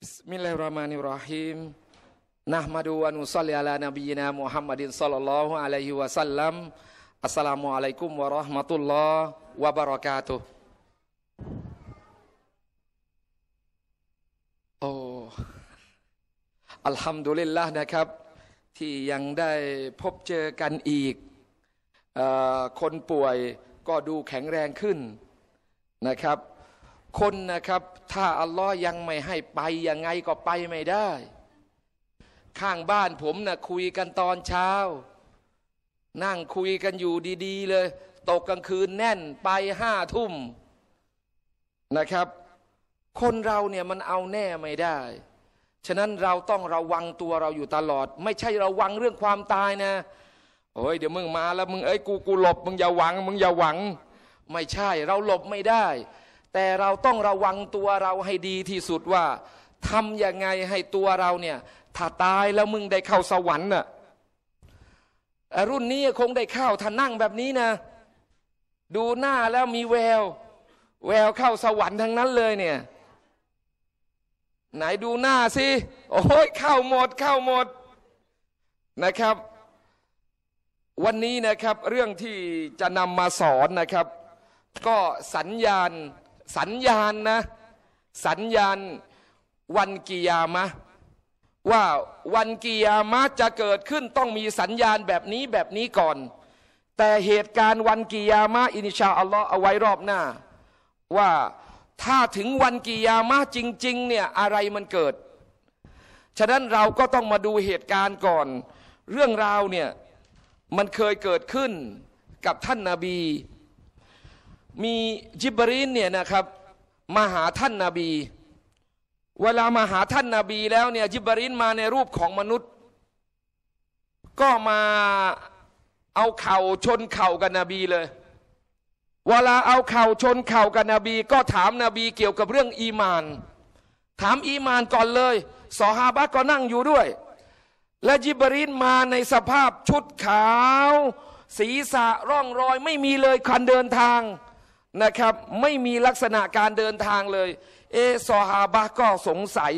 Bismillahirrahmanirrahim. Nahmadu wa nusalli ala nabiyyina Muhammadin sallallahu alaihi wasallam. Assalamualaikum warahmatullahi wabarakatuh. Oh. อัลฮัมดุลิลละนะครับ ที่ยังได้พบเจอกันอีกอคนป่วยก็ดูแข็งแรงขึ้น นะครับคนนะครับ ถ้าอัลลอฮ์ยังไม่ให้ไปยังไงก็ไปไม่ได้ ข้างบ้านผมนะ่ะคุยกันตอนเช้า นั่งคุยกันอยู่ดีๆเลย ตกกลางคืนแน่นไปห้าทุ่มนะครับ คนเราเนี่ยมันเอาแน่ไม่ได้ ฉะนั้นเราต้องระวังตัวเราอยู่ตลอด ไม่ใช่ระวังเรื่องความตายนะโอ้ยเดี๋ยวมึงมาแล้ว มึงเอ้ยกูกูหลบมึงอย่าหวังมึงอย่าหวัง ไม่ใช่เราหลบไม่ได้แต่เราต้องระวังตัวเราให้ดีที่สุดว่าทำยังไงให้ตัวเราเนี่ยถ้าตายแล้วมึงได้เข้าสวรรค์น่ะรุ่นนี้คงได้เข้า ถ้านั่งแบบนี้นะ ดูหน้าแล้วมีแวว แววเข้าสวรรค์ทั้งนั้นเลยเนี่ยไหนดูหน้าสิโอ้ยเข้าหมด เข้าหมดนะครับ วันนี้นะครับ เรื่องที่จะนำมาสอนนะครับ ก็สัญญาณสัญญาณนะ สัญญาณวันกิยามะว่าวันกิยามะจะเกิดขึ้นต้องมีสัญญาณแบบนี้แบบนี้ก่อน แต่เหตุการณ์วันกิยามะอินชาอัลลอฮ์เอาไว้รอบหน้า ว่าถ้าถึงวันกิยามะจริงๆเนี่ย อะไรมันเกิด ฉะนั้นเราก็ต้องมาดูเหตุการณ์ก่อน เรื่องราวเนี่ยมันเคยเกิดขึ้นกับท่านนาบีมีจิบรีนเนี่ยนะครับมาหาท่านนาบี เวลามาหาท่านนาบีแล้วเนี่ยจิบรีนมาในรูปของมนุษย์ ก็มาเอาเข่าชนเข่ากับนนบีเลยเวลาเอาเข่าชนเข่ากับนนบี ก็ถามนาบีเกี่ยวกับเรื่องอีมาน ถามอีมานก่อนเลยสอฮาบะก็นั่งอยู่ด้วย และจิบรีนมาในสภาพชุดขาว ศีรษะร่องรอยไม่มีเลยคันเดินทางนะครับ ไม่มีลักษณะการเดินทางเลย เอซอฮาบะก็สงสัย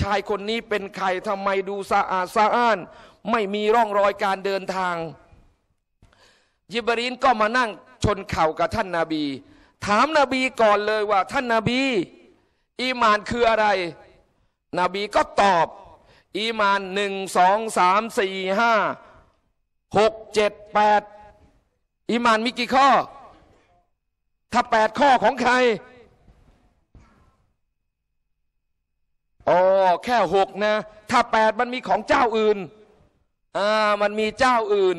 ชายคนนี้เป็นใครทำไมดูสะอาดสะอ้าน ไม่มีร่องรอยการเดินทาง ยิบรีนก็มานั่งชนเข่ากับท่านนาบี ถามนาบีก่อนเลยว่าท่านนาบี อีมานคืออะไรนบีก็ตอบ อีมานหนึ่งสองสามสี่ห้าหกเจ็ดแปดอีมานมีกี่ข้อถ้าแปดข้อของใคร อ๋อ แค่หกนะ ถ้าแปดมันมีของเจ้าอื่น อ่า มันมีเจ้าอื่น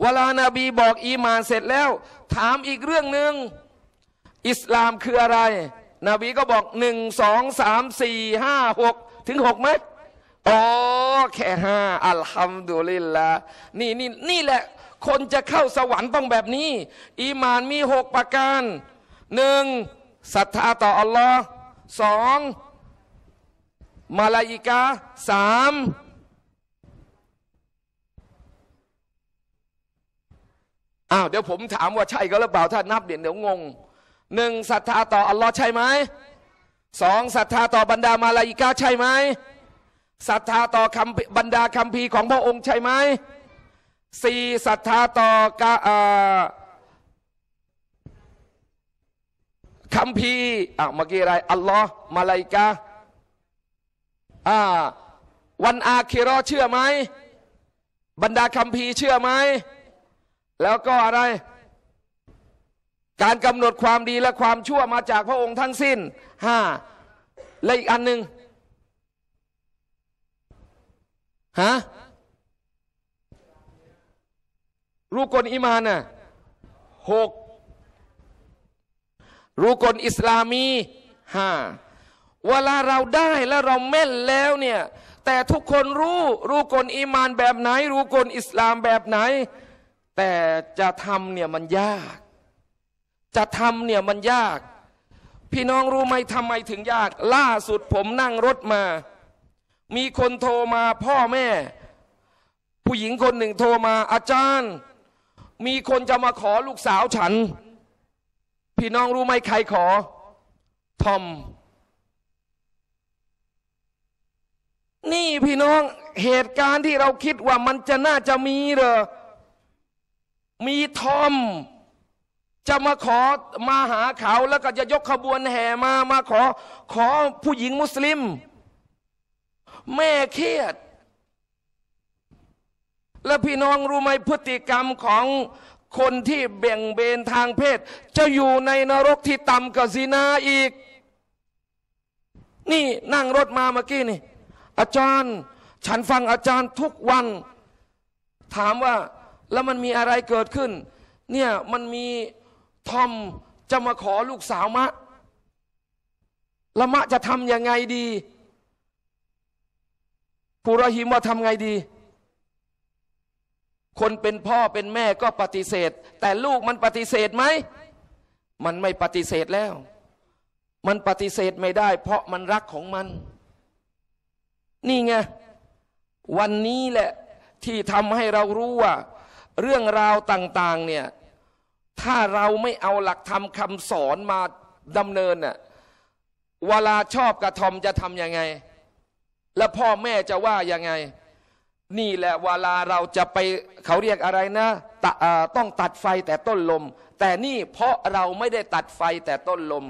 เวลานาบีบอกอีมานเสร็จแล้วถามอีกเรื่องหนึ่ง อิสลามคืออะไร นบีก็บอกหนึ่งสองสามสี่ห้าหกถึงหกไหมอ๋อ แค่ห้า อัลฮัมดุลิลละนี่นี่นี่แหละคนจะเข้าสวรรค์ต้องแบบนี้ อีมานมีหกประการหนึ่งศรัทธาต่ออัลลอฮ์สองมาลาอิกาสามอ้าวเดี๋ยวผมถามว่าใช่ก็หรือเปล่าถ้านับเดี๋ยวเดี๋ยวงงหนึ่งศรัทธาต่ออัลลอฮ์ใช่ไหมสองศรัทธาต่อบรรดามาลาอิกาใช่ไหมศรัทธาต่อคำบรรดาคำพีของพระองค์ใช่ไหมสี่ศรัทธาต่อกาคำพีอ่ะ เมื่อกี้อะไร อัลลอฮ์มาลายกาอ่าวันอาคิรอเชื่อไหมบรรดาคำพีเชื่อไหม แล้วก็อะไร การกำหนดความดีและความชั่วมาจากพระองค์ทั้งสิ้น ห้าและอีกอันหนึ่งฮะรูกลอิมาน่ะหกรูกลอิสลามีห้าเวลาเราได้และเราแม่นแล้วเนี่ย แต่ทุกคนรู้รูกลอิมานแบบไหน รูกลอิสลามแบบไหน แต่จะทำเนี่ยมันยาก จะทำเนี่ยมันยาก พี่น้องรู้ไหมทำไมถึงยาก ล่าสุดผมนั่งรถมา มีคนโทรมาพ่อแม่ ผู้หญิงคนหนึ่งโทรมาอาจารย์มีคนจะมาขอลูกสาวฉัน พี่น้องรู้ไหมใครขอทอม นี่พี่น้องเหตุการณ์ที่เราคิดว่ามันจะน่าจะมีเหรอ มีทอม จะมาขอมาหาเขาแล้วก็จะยกขบวนแห่มามาขอ ขอผู้หญิงมุสลิม แม่เครียดและพี่น้องรู้ไหมพฤติกรรมของคนที่เบ่งเบนทางเพศ จะอยู่ในนรกที่ต่ำกว่าซีนาอีก นี่นั่งรถมาเมื่อกี้นี่ อาจารย์ ฉันฟังอาจารย์ทุกวัน ถามว่าแล้วมันมีอะไรเกิดขึ้น เนี่ย มันมีทอมจะมาขอลูกสาวมะละมะจะทำยังไงดีปุรหิมว่าทำไงดีคนเป็นพ่อเป็นแม่ก็ปฏิเสธ แต่ลูกมันปฏิเสธไหม มันไม่ปฏิเสธแล้ว มันปฏิเสธไม่ได้เพราะมันรักของมัน นี่ไง วันนี้แหละที่ทำให้เรารู้ว่า เรื่องราวต่าง ๆเนี่ย ถ้าเราไม่เอาหลักธรรมคำสอนมาดำเนินเน่เวลาชอบกระทอมจะทำยังไง แล้วพ่อแม่จะว่ายังไงนี่แหละเวลาเราจะไปเขาเรียกอะไรนะตต้องตัดไฟแต่ต้นลม แต่นี่เพราะเราไม่ได้ตัดไฟแต่ต้นลม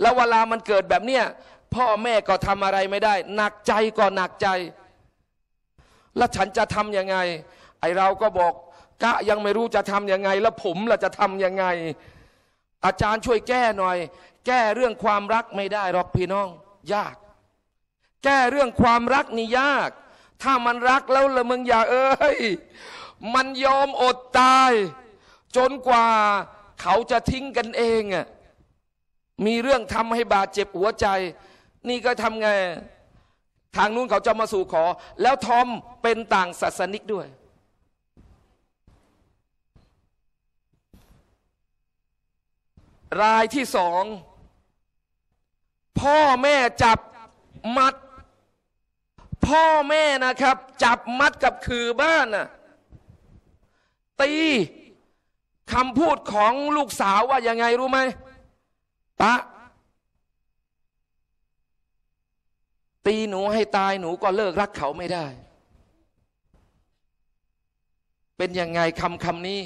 แล้วเวลามันเกิดแบบเนี้ยพ่อแม่ก็ทำอะไรไม่ได้หนักใจก็หนักใจ แล้วฉันจะทำยังไงไอเราก็บอกกะยังไม่รู้จะทำยังไง แล้วผมเราจะทำยังไง อาจารย์ช่วยแก้หน่อย แก้เรื่องความรักไม่ได้หรอกพี่น้องยาก แก้เรื่องความรักนี่ยากถ้ามันรักแล้วละมึงอย่าเอ้ย มันยอมอดตาย จนกว่าเขาจะทิ้งกันเองอ่ะ มีเรื่องทำให้บาดเจ็บหัวใจ นี่ก็ทำไง ทางนู้นเขาจะมาสู่ขอ แล้วทอมเป็นต่างศาสนิกด้วย รายที่สอง พ่อแม่จับมัดพ่อแม่นะครับ จับมัดกับคือบ้านน่ะ ตีคำพูดของลูกสาวว่ายังไงรู้ไหมตะตีหนูให้ตายหนูก็เลิกรักเขาไม่ได้ เป็นยังไงคำคำนี้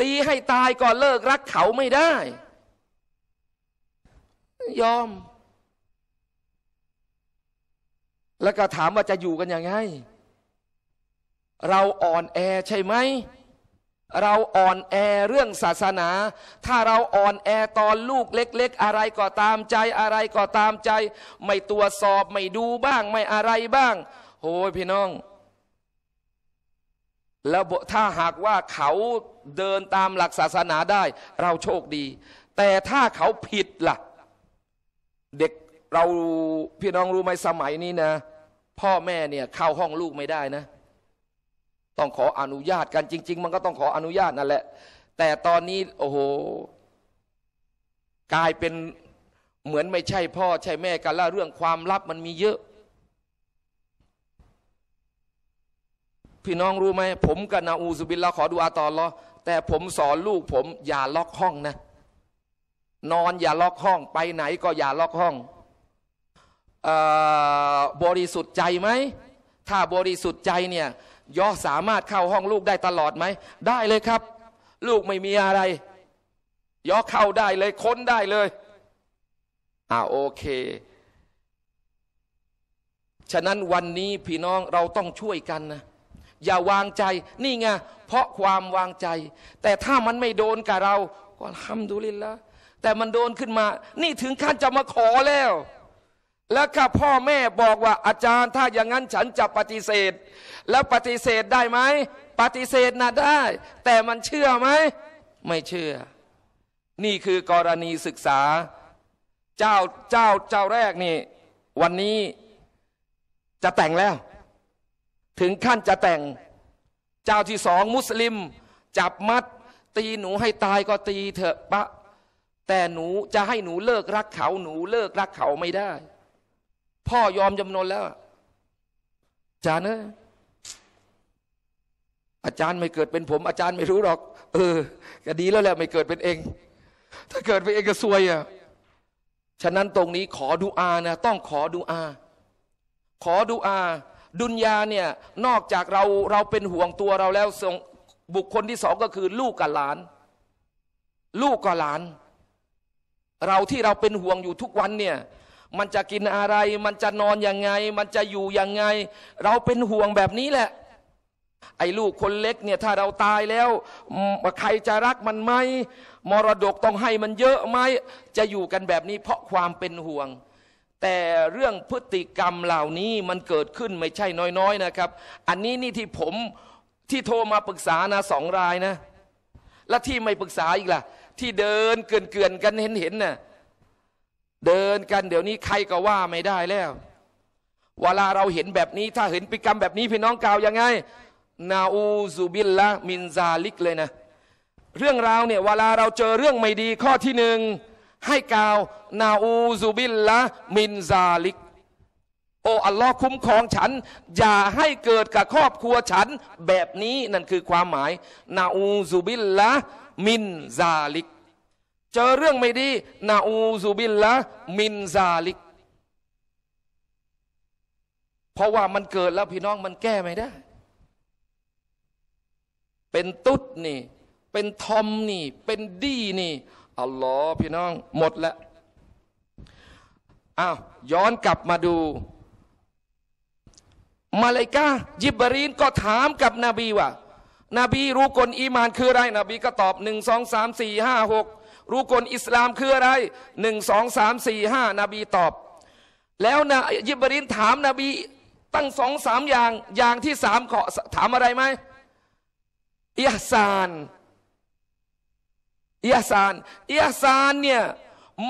ตีให้ตายก็เลิกรักเขาไม่ได้ ยอมแล้วก็ถามว่าจะอยู่กันยังไง เราอ่อนแอใช่ไหม เราอ่อนแอเรื่องศาสนา ถ้าเราอ่อนแอตอนลูกเล็กๆ อะไรก็ตามใจอะไรก็ตามใจ ไม่ตรวจสอบไม่ดูบ้าง ไม่อะไรบ้างโอ้ยพี่น้อง แล้วถ้าหากว่าเขาเดินตามหลักศาสนาได้ เราโชคดี แต่ถ้าเขาผิดละ่ะเด็กเราพี่น้องรู้ไหมสมัยนี้นะพ่อแม่เนี่ยเข้าห้องลูกไม่ได้นะต้องขออนุญาตกันจริง ๆ มันก็ต้องขออนุญาตนั่นแหละแต่ตอนนี้ โอ้โหกลายเป็นเหมือนไม่ใช่ พ่อ ใช่แม่กันละเรื่องความลับมันมีเยอะ พี่น้องรู้ไหมผมกับนาอูสุบินเราขอดูอาตอนลอแต่ผมสอนลูกผมอย่าล็อกห้องนะนอนอย่าล็อกห้อง ไปไหนก็อย่าล็อกห้องบริสุทธิ์ใจไหม ถ้าบริสุทธิ์ใจเนี่ยย่อสามารถเข้าห้องลูกได้ตลอดไหม ได้เลยครับ ลูกไม่มีอะไรย่อเข้าได้เลยค้นได้เลย อ่าโอเค ฉะนั้นวันนี้ พี่น้องเราต้องช่วยกันนะ อย่าวางใจ นี่ไงเพราะความวางใจ แต่ถ้ามันไม่โดนกับเรา ก็ทำดูลินละแต่มันโดนขึ้นมา นี่ถึงขั้นจะมาขอแล้วแล้ว้าพ่อแม่บอกว่าอาจารย์ ถ้าอย่างนั้นฉันจะปฏิเสธ แล้วปฏิเสธได้ไหมปฏิเสธนะได้ แต่มันเชื่อไหมไม่เชื่อ นี่คือกรณีศึกษา เจ้าเจ้าเจ้าแรกนี่ วันนี้จะแต่งแล้ว ถึงขั้นจะแต่งเจ้าที่สองมุสลิม จับมัด ตีหนูให้ตายก็ตีเถอะปะแต่หนูจะให้หนูเลิกรักเขาหนูเลิกรักเขาไม่ได้พ่อยอมจำนนแล้วอาจารย์เนอะอาจารย์ไม่เกิดเป็นผม อาจารย์ไม่รู้หรอก เออ ก็ดีแล้วแหละไม่เกิดเป็นเอง ถ้าเกิดเป็นเองก็ซวยอ่ะฉะนั้นตรงนี้ขอดูอานะต้องขอดูอา ขอดูอาดุนยาเนี่ย นอกจากเราเราเป็นห่วงตัวเราแล้วส่งบุคคลที่สองก็คือ ลูกกับหลาน ลูกกับหลาน เราที่เราเป็นห่วงอยู่ทุกวันเนี่ยมันจะกินอะไร มันจะนอนอยังไง มันจะอยู่ยังไง เราเป็นห่วงแบบนี้แหละ ไอ้ลูกคนเล็กเนี่ย ถ้าเราตายแล้ว ใครจะรักมันไหมมรดกต้องให้มันเยอะไหมจะอยู่กันแบบนี้เพราะความเป็นห่วง แต่เรื่องพฤติกรรมเหล่านี้มันเกิดขึ้นไม่ใช่น้อยๆนะครับ อันนี้นี่ที่ผมที่โทรมาปรึกษานะสองรายนะ และที่ไม่ปรึกษาอีกล่ะ ที่เดินเกื่อนๆกันเห็นๆนะ่ะเดินกันเดี๋ยวนี้ใครก็ว่าไม่ได้แล้ว เวลาเราเห็นแบบนี้ถ้าเห็นพฤติกรรมแบบนี้พี่น้องกล่าวยังไงนาอูซูบิลละมินซาลิก เลยนะเรื่องราวเนี่ยเวลาเราเจอเรื่องไม่ดีข้อที่หนึ่งให้กล่าว นาอูซูบิลละมินซาลิกโอ้อัลลอฮ์คุ้มครองฉัน อย่าให้เกิดกับครอบครัวฉัน แบบนี้นั่นคือความหมายนาอูซูบิลละมินซาลิกเจอเรื่องไม่ดีนาอูซูบินละมินซาลิก เพราะว่ามันเกิดแล้วพี่น้องมันแก้ไม่ได้ เป็นตุ๊ดนี่ เป็นทอมนี่ เป็นดีนี่ อัลลอฮ์พี่น้องหมดแล้วอาย้อนกลับมาดู มาเลกายิบรีนก็ถามกับนบีว่านบีรู้กลอีมานคืออะไรนบีก็ตอบหนึ่งสองสามสี่ห้าหกรู้กลอิสลามคืออะไรหนึ่งสองสามสี่ห้านบีตอบ แล้วนะยิบรินถามนบีตั้งสองสามอย่างอย่างที่สามขอถามอะไรไหมอิฮซานอิฮซานอิฮซานเนี่ย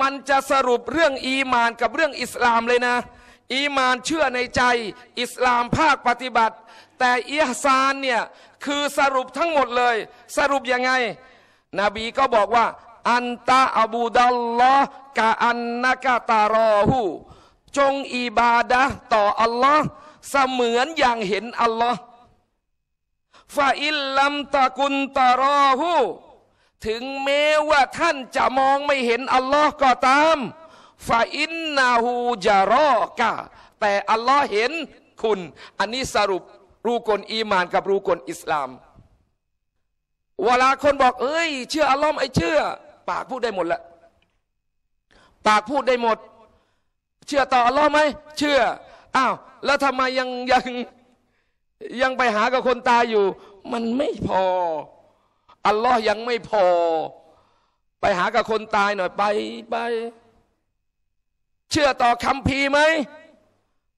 มันจะสรุปเรื่องอีมานกับเรื่องอิสลามเลยนะ อีมานเชื่อในใจ อิสลามภาคปฏิบัติ แต่อิฮซานเนี่ยคือสรุปทั้งหมดเลย สรุปยังไงนบีก็บอกว่าอันตะอบูดัลลอฮ์กะอันนักะตารอหูจงอิบาดะต่ออัลลอฮ์เสมือนอย่างเห็นอัลลอฮ์ฟาอิลลัมตะกุนตารอหูถึงแม้ว่าท่านจะมองไม่เห็นอัลลอฮ์ก็ตามฟาอินนาหูจารอกะแต่อัลลอฮ์เห็นคุณ อันนี้สรุปรูกลอีมานกับรูกลอิสลามเวลาคนบอกเอ้ย เชื่ออัลลอฮ์ไม่เชื่อปากพูดได้หมดแหละปากพูดได้หมด เชื่อต่ออัลลอฮ์ไหมเชื่อ อ้าว แล้วทำไมยังยังยังไปหากับคนตายอยู่ มันไม่พอ อัลลอฮ์ยังไม่พอ ไปหากับคนตายหน่อยไปไป เชื่อต่อคำพีไหม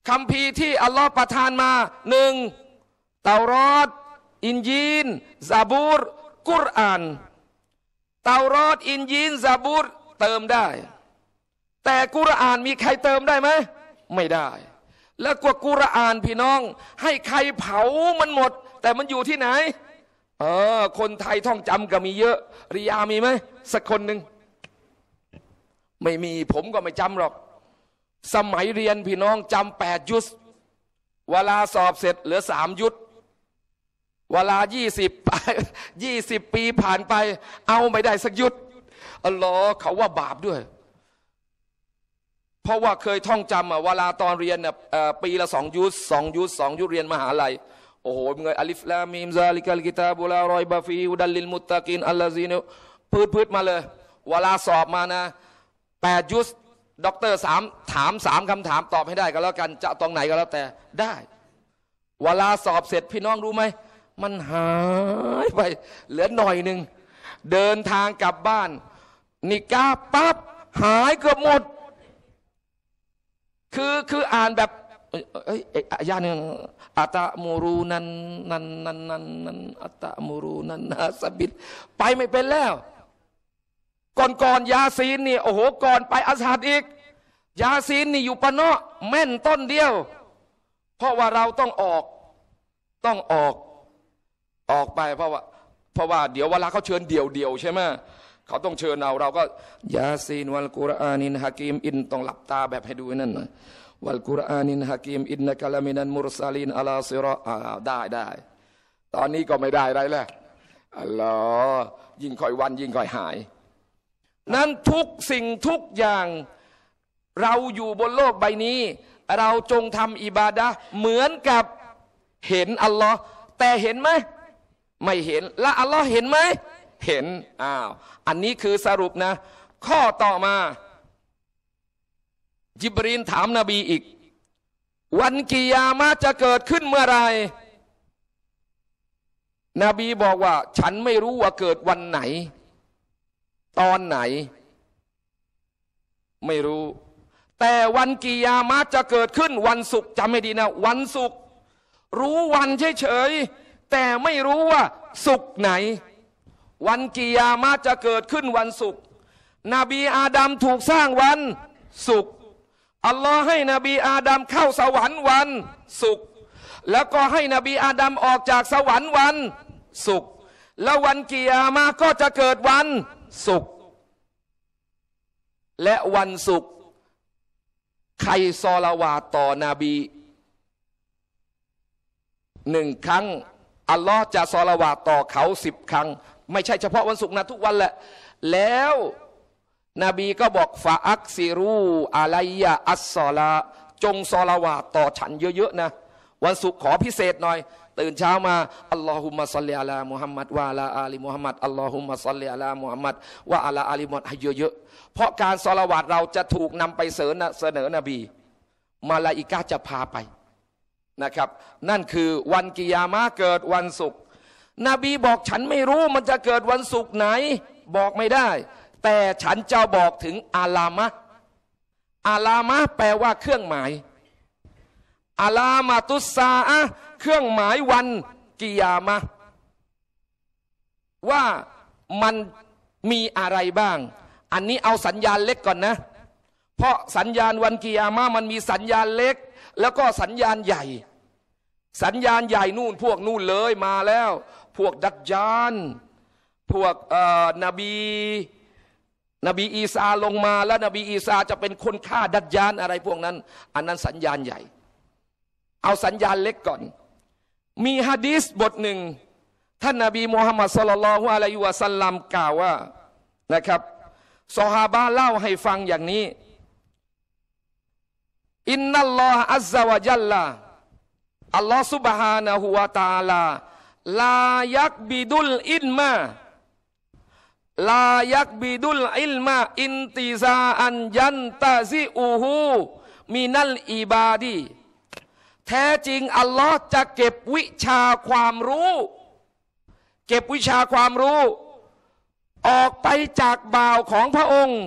คำพีที่อัลลอฮ์ประทานมาหนึ่งเตารอดอินยีนซาบูรกุรอานเตารอดอินยีนซาบูตเติมได้ แต่กุรอานมีใครเติมได้ไหม ไม่ได้ แล้วกว่ากุรอานพี่น้องให้ใครเผามันหมด แต่มันอยู่ที่ไหน เออ คนไทยท่องจำก็มีเยอะ ริยามีไหมสักคนหนึ่ง ไม่มีผมก็ไม่จำหรอก สมัยเรียนพี่น้องจำแปดยุทธเวลาสอบเสร็จ เหลือสามยุทธเวลา20 20 ปีผ่านไป เอาไม่ได้สักยุดอัลลอฮ์เขาว่าบาปด้วย เพราะว่าเคยท่องจำอะเวลาตอนเรียนเนี่ยปีละสองยุดสองยุดสองยุดเรียนมหาลัย โอ้โหมึงอัลิฟลามีมซาลิกัลกิตาบุลา รอย บาฟีอุดัลลิล มุตตะกิน อัลลาซีนพืดพืดมาเลย เวลาสอบมานะแปดยุส ด็อกเตอร์สามถามสามคำถามตอบให้ได้ก็แล้วกัน จะตรงไหนก็แล้วแต่ ได้ เวลาสอบเสร็จ พี่น้องรู้ไหมมันหายไป เหลือหน่อยหนึ่ง เดินทางกลับบ้านนิกาปั๊บหายเกือบหมดคือคืออ่านแบบเอ้ยอายานึ่งอัตมูรูนันนันนันนันนันอัตมูรูนันนาสบิดไปไม่เป็นแล้ว ก่อนก่อนยาซีนนี่ โอ้โหก่อนไปอาสาดอีก ยาซีนนี่อยู่ปะเนาะแม่นต้นเดียว เพราะว่าเราต้องออกต้องออกออกไปเพราะว่าเพราะว่าเดี๋ยวเวลาเขาเชิญเดี่ยวเดียวใช่ไหมเขาต้องเชิญเรา เราก็ยาซีนวัลกุรอานินฮากีม อินต้องหลับตาแบบให้ดูนั่นน่วัลกุรอานินฮากีม อินนะกะละมินันมุรซาลินอัลาซิรออาได้ได้ ตอนนี้ก็ไม่ได้ไรแล้วอัลลอฮ์ยิ่งค่อยวัน ยิ่งค่อยหาย นั้นทุกสิ่งทุกอย่างเราอยู่บนโลกใบนี้ เราจงทำอิบาดะเหมือนกับเห็นอัลลอฮ์แต่เห็นไหมไม่เห็นและอัลลอฮ์เห็นไหมเห็นอ้าวอันนี้คือสรุปนะ ข้อต่อมา จิบรีนถามนาบีอีก วันกิยามะจะเกิดขึ้นเมื่อไรนบีบอกว่า ฉันไม่รู้ว่าเกิดวันไหน ตอนไหน ไม่รู้ แต่วันกิยามะจะเกิดขึ้นวันศุกร์จำไม่ดีนะวันศุกร์รู้วันเฉยๆแต่ไม่รู้ว่าสุขไหน วันกิยามาจะเกิดขึ้นวันสุกนบีอาดัมถูกสร้างวันสุกอัลลอฮ์ให้นบีอาดัมเข้าสวรรค์วันสุกแล้วก็ให้นบีอาดัมออกจากสวรรค์วัน สุกแล้ววันกิยามาก็จะเกิดวัน สุกและวันสุกใครซอลาวาต่อนบีหนึ่งครั้งอัลลอฮ์จะซอละวาต่อเขาสิบครั้ง ไม่ใช่เฉพาะวันศุกร์นะทุกวันแหละ แล้วนบีก็บอกฟาอักซิรูอะไลยะอัสซอลาจงซอละวาต่อฉันเยอะๆนะ วันศุกร์ขอพิเศษหน่อย ตื่นเช้ามาอัลลอฮุมะซัลลิอะลามุฮัมมัดวะลาอาลีมุฮัมมัดอัลลอฮุมะซัลลิอะลามุฮัมมัดวะอาลาอาลีมุฮัมมัดเยอะๆเพราะการซอละวาเราจะถูกนำไปเสนอเสนอนบี มาลาอิกาจะพาไปนะครับนั่นคือวันกิยามะเกิดวันศุกร์นบีบอกฉันไม่รู้มันจะเกิดวันศุกร์ไหน บอกไม่ได้ แต่ฉันจะบอกถึง อาลามะอาลามะแปลว่าเครื่องหมาย อาลามาตุสซาะเครื่องหมายวันกิยามะว่ามันมีอะไรบ้าง อันนี้เอาสัญญาณเล็กก่อนนะเพราะสัญญาณวันกิยามะมันมีสัญญาณเล็ก แล้วก็สัญญาณใหญ่สัญญาณใหญ่นู่น พวกนู่นเลยมาแล้ว พวกดักจานพวกนบีนบีอีสาลงมาแล้วนบีอีสาจะเป็นคนฆ่าดัดยานอะไรพวกนั้น อันนั้นสัญญาณใหญ่ เอาสัญญาณเล็กก่อน มีฮะดีสบทหนึ่งท่านนบีมูฮัมมัดสลลัลฮุอะลัยฮิวะสัลลัมกล่าวว่านะครับสฮาบะเล่าให้ฟังอย่างนี้อินนัลลอฮฺอัลซาวะญัลลาอัลลอฮ์สุบฮานะฮุวาตาลาลายักบิดุลอินมาลายักบิดุลอินมาอินติซาอันยันตาซิอูฮูมีนัลอีบาดีแท้จริง อัลลอฮ์จะเก็บวิชาความรู้ เก็บวิชาความรู้ ออกไปจากบ่าวของพระองค์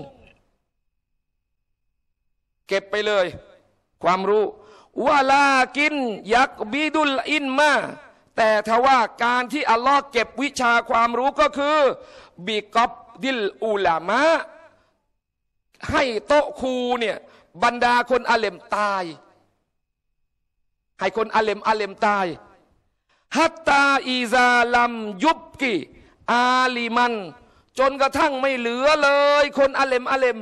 เก็บไปเลย ความรู้ว่าลากินยักบิดุลอินมาแต่ทว่าการที่อัลลอฮ์เก็บวิชาความรู้ก็คือบิกอบดิลอุลามะให้โตครูเนี่ยบรรดาคนอาเลมตายให้คนอาเลมอาเลมตาย ฮัตตาอีซาลัมยุบกิอาลีมัน จนกระทั่งไม่เหลือเลย คนอาเลมอาเลม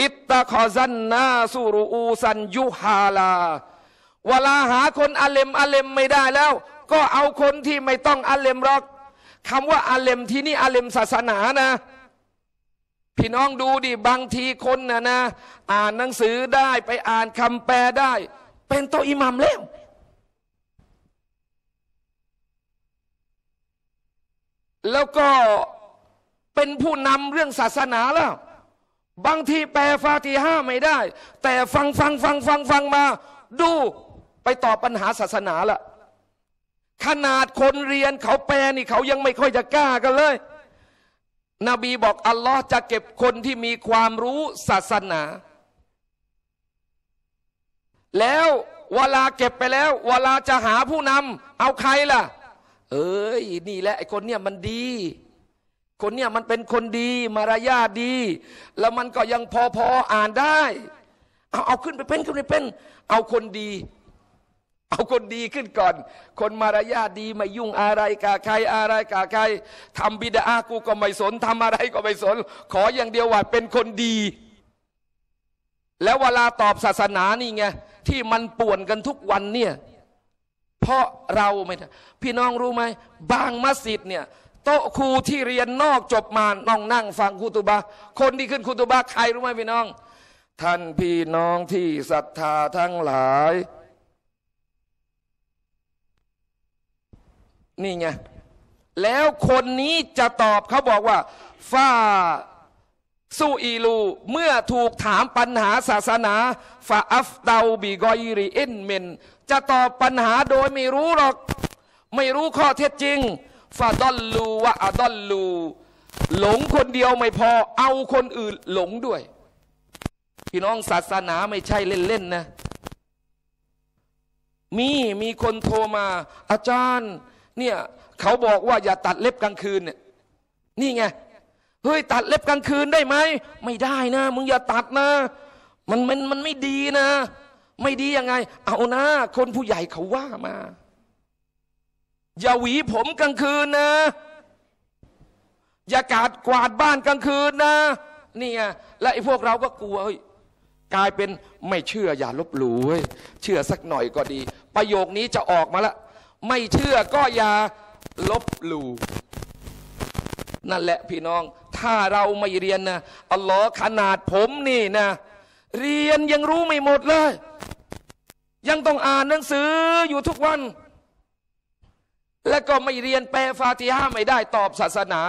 อิตตะคอซันนาสุรูอซันยุฮาลาเวลาหาคนอาเลมอาเลมไม่ได้แล้วก็เอาคนที่ไม่ต้องอาเลมหรอกคำว่าอาเลมที่นี่อาเลมศาสนานะพี่น้องดูดิบางทีคนนะนะอ่านหนังสือได้ไปอ่านคำแปลได้ เป็นโตอิหมัมแล้วแล้วก็เป็นผู้นำเรื่องศาสนาแล้วบางทีแปลฟาติห้าไม่ได้ แต่ฟังฟังฟังฟังฟังมา ดู ไปตอบปัญหาศาสนาละขนาดคนเรียนเขาแปลนี่เขายังไม่ค่อยจะกล้ากันเลย นบีบอก อัลลอฮ์จะเก็บคนที่มีความรู้ศาสนา แล้วเวลาเก็บไปแล้ว เวลาจะหาผู้นำเอาใครล่ะ เอ้ย นี่แหละ ไอคนเนี่ยมันดีคนเนี่ยมันเป็นคนดีมารยาทดี แล้วมันก็ยังพอพออ่านได้ เอาเอาขึ้นไปเป็นขึ้นไปเป็นเอาคนดี เอาคนดีขึ้นก่อน คนมารยาทดีไม่ยุ่งอะไรกาใครอะไรกาใครทำบิดากูก็ไม่สนทำอะไรก็ไม่สนขออย่างเดียวว่าเป็นคนดี แล้วเวลาตอบศาสนานี่ไงที่มันป่วนกันทุกวันเนี่ยเพราะเราไม่พี่น้องรู้ไหมบางมัสยิดเนี่ยโต๊ะครูที่เรียนนอกจบมาน้องนั่งฟังคุตุบะคนที่ขึ้นคุตุบะใครรู้ไหมพี่น้อง ท่านพี่น้องที่ศรัทธาทั้งหลาย นี่ไงแล้วคนนี้จะตอบเขาบอกว่าฟาสูอีลู เมื่อถูกถามปัญหาศาสนาฟาอัฟเตาบีกอยรีเอนเมนจะตอบปัญหาโดยไม่รู้หรอก ไม่รู้ข้อเท็จจริงฟาดอลลูวะอาดอลลู หลงคนเดียวไม่พอเอาคนอื่นหลงด้วย พี่น้องศาสนาไม่ใช่เล่น ๆนะ มีมีคนโทรมา อาจารย์ เนี่ยเขาบอกว่าอย่าตัดเล็บกลางคืนเนี่ยนี่ไงเฮ้ยตัดเล็บกลางคืนได้ไหมไม่ได้นะ มึงอย่าตัดนะ มันมันมันไม่ดีนะ ไม่ดียังไง เอานะ คนผู้ใหญ่เขาว่ามาอย่าหวีผมกลางคืนนะอย่ากาดกวาดบ้านกลางคืนนะนี่ยและไอ้พวกเราก็กลัวเฮ้ยกลายเป็นไม่เชื่อ อย่าลบหลู่เฮ้ยเชื่อสักหน่อยก็ดี ประโยคนี้จะออกมาละไม่เชื่อก็อย่าลบหลู่นั่นแหละพี่น้อง ถ้าเราไม่เรียนนะอัลลอฮ์ขนาดผมนี่นะ เรียนยังรู้ไม่หมดเลย ยังต้องอ่านหนังสืออยู่ทุกวันและก็ไม่เรียนแปลฟาติฮาไม่ได้ตอบศาสนา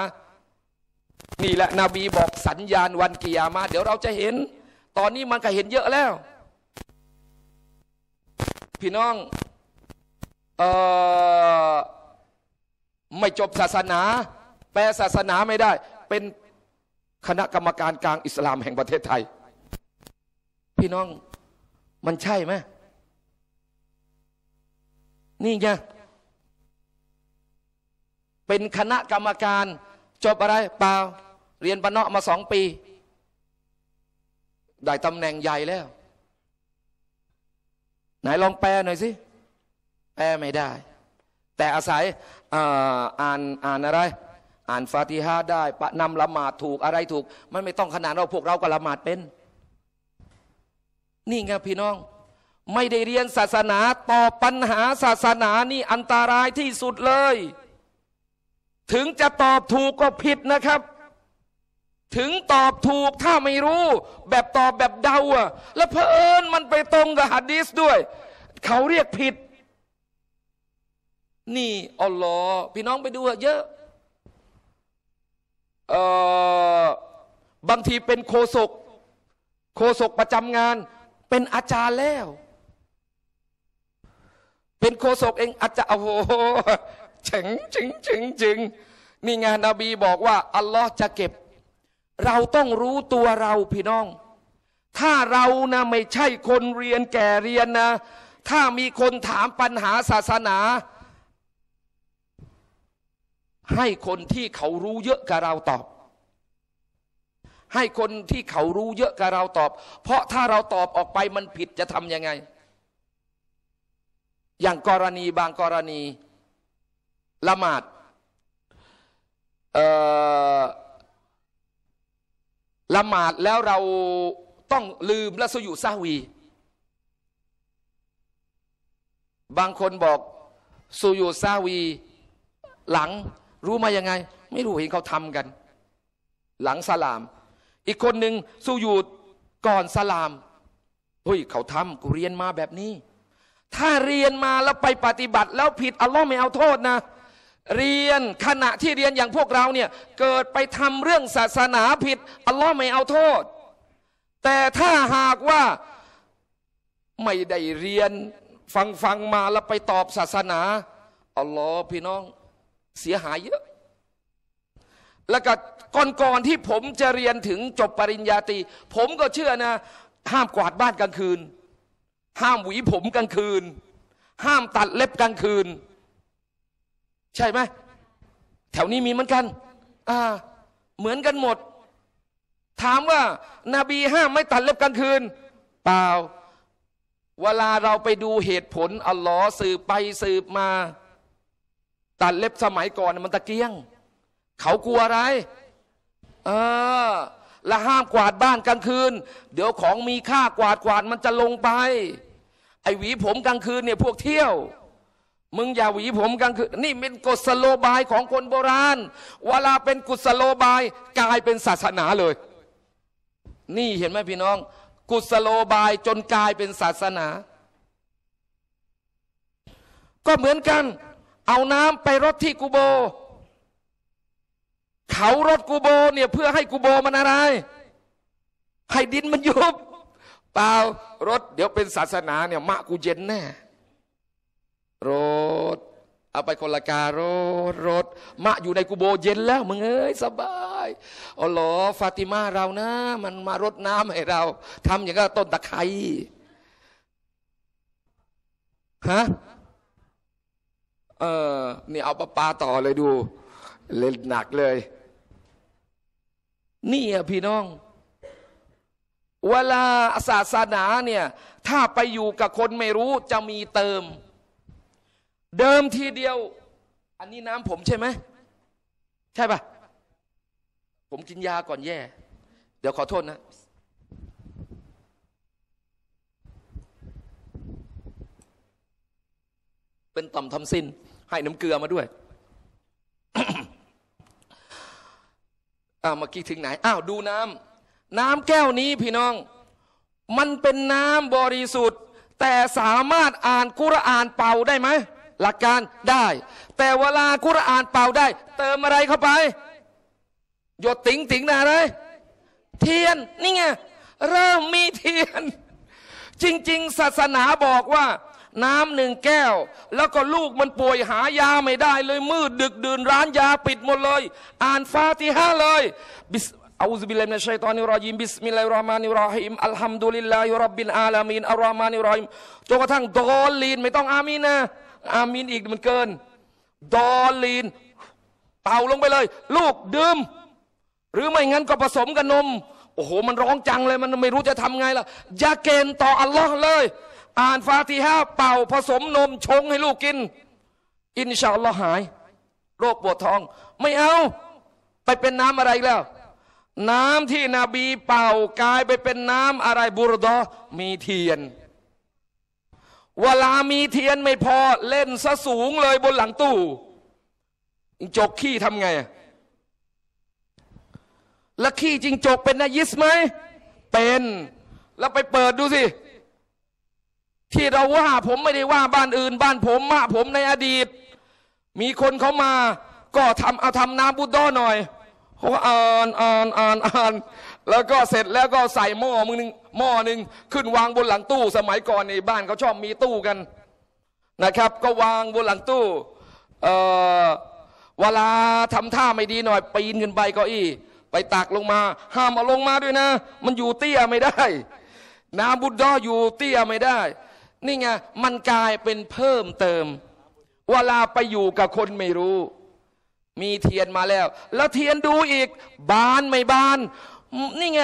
นี่แหละนบีบอกสัญญาณวันกิยามาเดี๋ยวเราจะเห็น ตอนนี้มันก็เห็นเยอะแล้ว พี่น้อง เออไม่จบศาสนา แปลศาสนาไม่ได้ เป็นคณะกรรมการกลางอิสลามแห่งประเทศไทย พี่น้องมันใช่ไหมนี่ไงเป็นคณะกรรมการ จบอะไร เปล่า เรียนปนเนาะมาสองปี ได้ตำแหน่งใหญ่แล้ว ไหนลองแปลหน่อยสิแปลไม่ได้ แต่อาศัยอ่านอ่านอะไร อ่านฟาติฮาได้ปะนำละหมาดถูกอะไรถูกมันไม่ต้องขนาดเราพวกเราก็ละหมาดเป็น นี่ไงพี่น้อง ไม่ได้เรียนศาสนาต่อปัญหาศาสนานี่อันตรายที่สุดเลยถึงจะตอบถูกก็ผิดนะครับ ถึงตอบถูกถ้าไม่รู้ แบบตอบแบบเดาอะแล้วเพอเอิญมันไปตรงกับฮัดดิสด้วย เขาเรียกผิด นี่อัลลอฮ์พี่น้องไปดูเยอะ เออบางทีเป็นโคศกโคศกประจำงานเป็นอาจารย์แล้ว เป็นโคศกเองอาจารย์ โอ้โหเจิงจิงจิงจิงนี่งานนบีบอกว่าอัลลอฮ์จะเก็บ เราต้องรู้ตัวเราพี่น้อง ถ้าเรานะไม่ใช่คนเรียนแก่เรียนนะ ถ้ามีคนถามปัญหาศาสนา ให้คนที่เขารู้เยอะกับเราตอบ ให้คนที่เขารู้เยอะกับเราตอบ เพราะถ้าเราตอบออกไปมันผิดจะทำยังไง อย่างกรณีบางกรณีละหมาดละหมาดแล้วเราต้องลืมละสุยุซาวี บางคนบอกสุยุซาวี หลังรู้มายังไง ไม่รู้เห็นเขาทำกัน หลังสลาม อีกคนหนึ่งสุยุก่อนสลามเฮ้ยเขาทำกูเรียนมาแบบนี้ ถ้าเรียนมาแล้วไปปฏิบัติ แล้วผิดอัลลอฮ์ไม่เอาโทษนะเรียนขณะที่เรียนอย่างพวกเราเนี่ยเกิดไปทำเรื่องศาสนาผิด อัลลอฮ์ไม่เอาโทษ แต่ถ้าหากว่าไม่ได้เรียนฟังฟังมาแล้วไปตอบศาสนาอัลลอฮ์พี่น้องเสียหาย เยอะ แล้วก็ก่อนๆที่ผมจะเรียนถึงจบปริญญาตรีผมก็เชื่อนะ ห้ามกวาดบ้านกลางคืน ห้ามหวีผมกลางคืน ห้ามตัดเล็บกลางคืนใช่ไหม แถวนี้มีเหมือนกัน อ่า เหมือนกันหมด ถามว่า นาบีห้ามไม่ตัดเล็บกลางคืน เปล่า เวลาเราไปดูเหตุผล อัลลอฮ์สืบไปสืบมา ตัดเล็บสมัยก่อนมันตะเกียงเขากลัวอะไร เออและห้ามกวาดบ้านกลางคืน เดี๋ยวของมีค่ากวาดกวาดมันจะลงไปไอหวีผมกลางคืน เนี่ยพวกเที่ยวมึงอย่าหวีผมกลางคืนนี่เป็นกุศโลบายของคนโบราณ เวลาเป็นกุศโลบาย กลายเป็นศาสนาเลย นี่เห็นไหมพี่น้อง กุศโลบายจนกลายเป็นศาสนา ก็เหมือนกัน เอาน้ำไปรดที่กูโบ เขารดกูโบเนี่ยเพื่อให้กูโบมันอะไร ให้ดินมันยุบ เปล่ารถเดี๋ยวเป็นศาสนาเนี่ยมะกูเย็นแน่รถ เอาไปคนละกา รถรถมะอยู่ในกูโบเย็นแล้วมึงเอ้ย สบายอ๋อหรอฟาติมาเรานะ มันมารดน้ำให้เราทำอย่างก็ต้นตะไคร้ฮะ เออนี่เอาปลาปลาต่อเลยดู เล่นหนักเลย นี่อะพี่น้อง เวลาศาสนาเนี่ย ถ้าไปอยู่กับคนไม่รู้จะมีเติมเดิมทีเดียว อันนี้น้ำผมใช่ไหม ใช่ปะผมกินยาก่อนแย่ เดี๋ยวขอโทษนะ เป็นต่อมทำสิน้นให้น้ำเกลือมาด้วยอ้าวเมื่อกี้ถึงไหน อ้าว ดูน้ำน้ำแก้วนี้พี่น้อง มันเป็นน้ำบริสุทธิ์ แต่สามารถอ่านกุรอานเป่าได้ไหมหลักการได้ แต่เวลากุรอานเป่าได้ เติมอะไรเข้าไปหยดติ๋งติ๋งนะอะไรเทียน นี่ไงเริ่มมีเทียน จริง ๆศาสนาบอกว่าน้ำหนึ่งแก้ว แล้วก็ลูกมันป่วยหายาไม่ได้เลยมืดดึกดื่นร้านยาปิดหมดเลย อ่านฟาติฮะเลยบิสอาอุบิลลมในชัยตอนนี้รอยิมบิสมิลลาฮิรราะมานิรราะฮิมอัลฮัมดุลิลลาฮิรับบิลอาลามีนอัลราะ์มานิรราะฮิมจนกระทั่งดอลลีนไม่ต้องอามีนนะอามินอีกมันเกิน ดอลีน เป่าลงไปเลย ลูกดื่ม หรือไม่งั้นก็ผสมกับนม โอ้โหมันร้องจังเลย มันไม่รู้จะทำไงล่ะยาเกนต่ออัลลอฮ์เลย อ่านฟาติฮาเป่าผสมนมชงให้ลูกกิน อินชาอัลลอฮ์หาย โรคปวดท้อง ไม่เอาไปเป็นน้ำอะไรแล้ว น้ำที่นบีเป่ากลายไปเป็นน้ำอะไรบุรดอมีเทียนเวลามีเทียนไม่พอ เล่นซะสูงเลยบนหลังตู้จกขี้ทำไง และขี้จริงจกเป็นนายิสไหมเป็นแล้วไปเปิดดูสิ ที่เราว่าผมไม่ได้ว่าบ้านอื่นบ้านผมมาผมในอดีต มีคนเขามาก็ทำเอาทำน้ำบุดดอหน่อยเขาอ่านอ่านอ่านอ่านแล้วก็เสร็จแล้วก็ใส่หม้อมึงนึงหม้อหนึ่งขึ้นวางบนหลังตู้สมัยก่อนในบ้านเขาชอบมีตู้กันนะครับ ก็วางบนหลังตู้เอ่อเวลาทำท่าไม่ดีหน่อยปีนขึ้นไปเก้าอี้ ไปตักลงมา ห้ามเอาลงมาด้วยนะ มันอยู่เตี้ยไม่ได้ น้ำบุดดออยู่เตี้ยไม่ได้ นี่ไงมันกลายเป็นเพิ่มเติม เวลาไปอยู่กับคนไม่รู้ มีเทียนมาแล้ว แล้วเทียนดูอีกบานไม่บานนี่ไง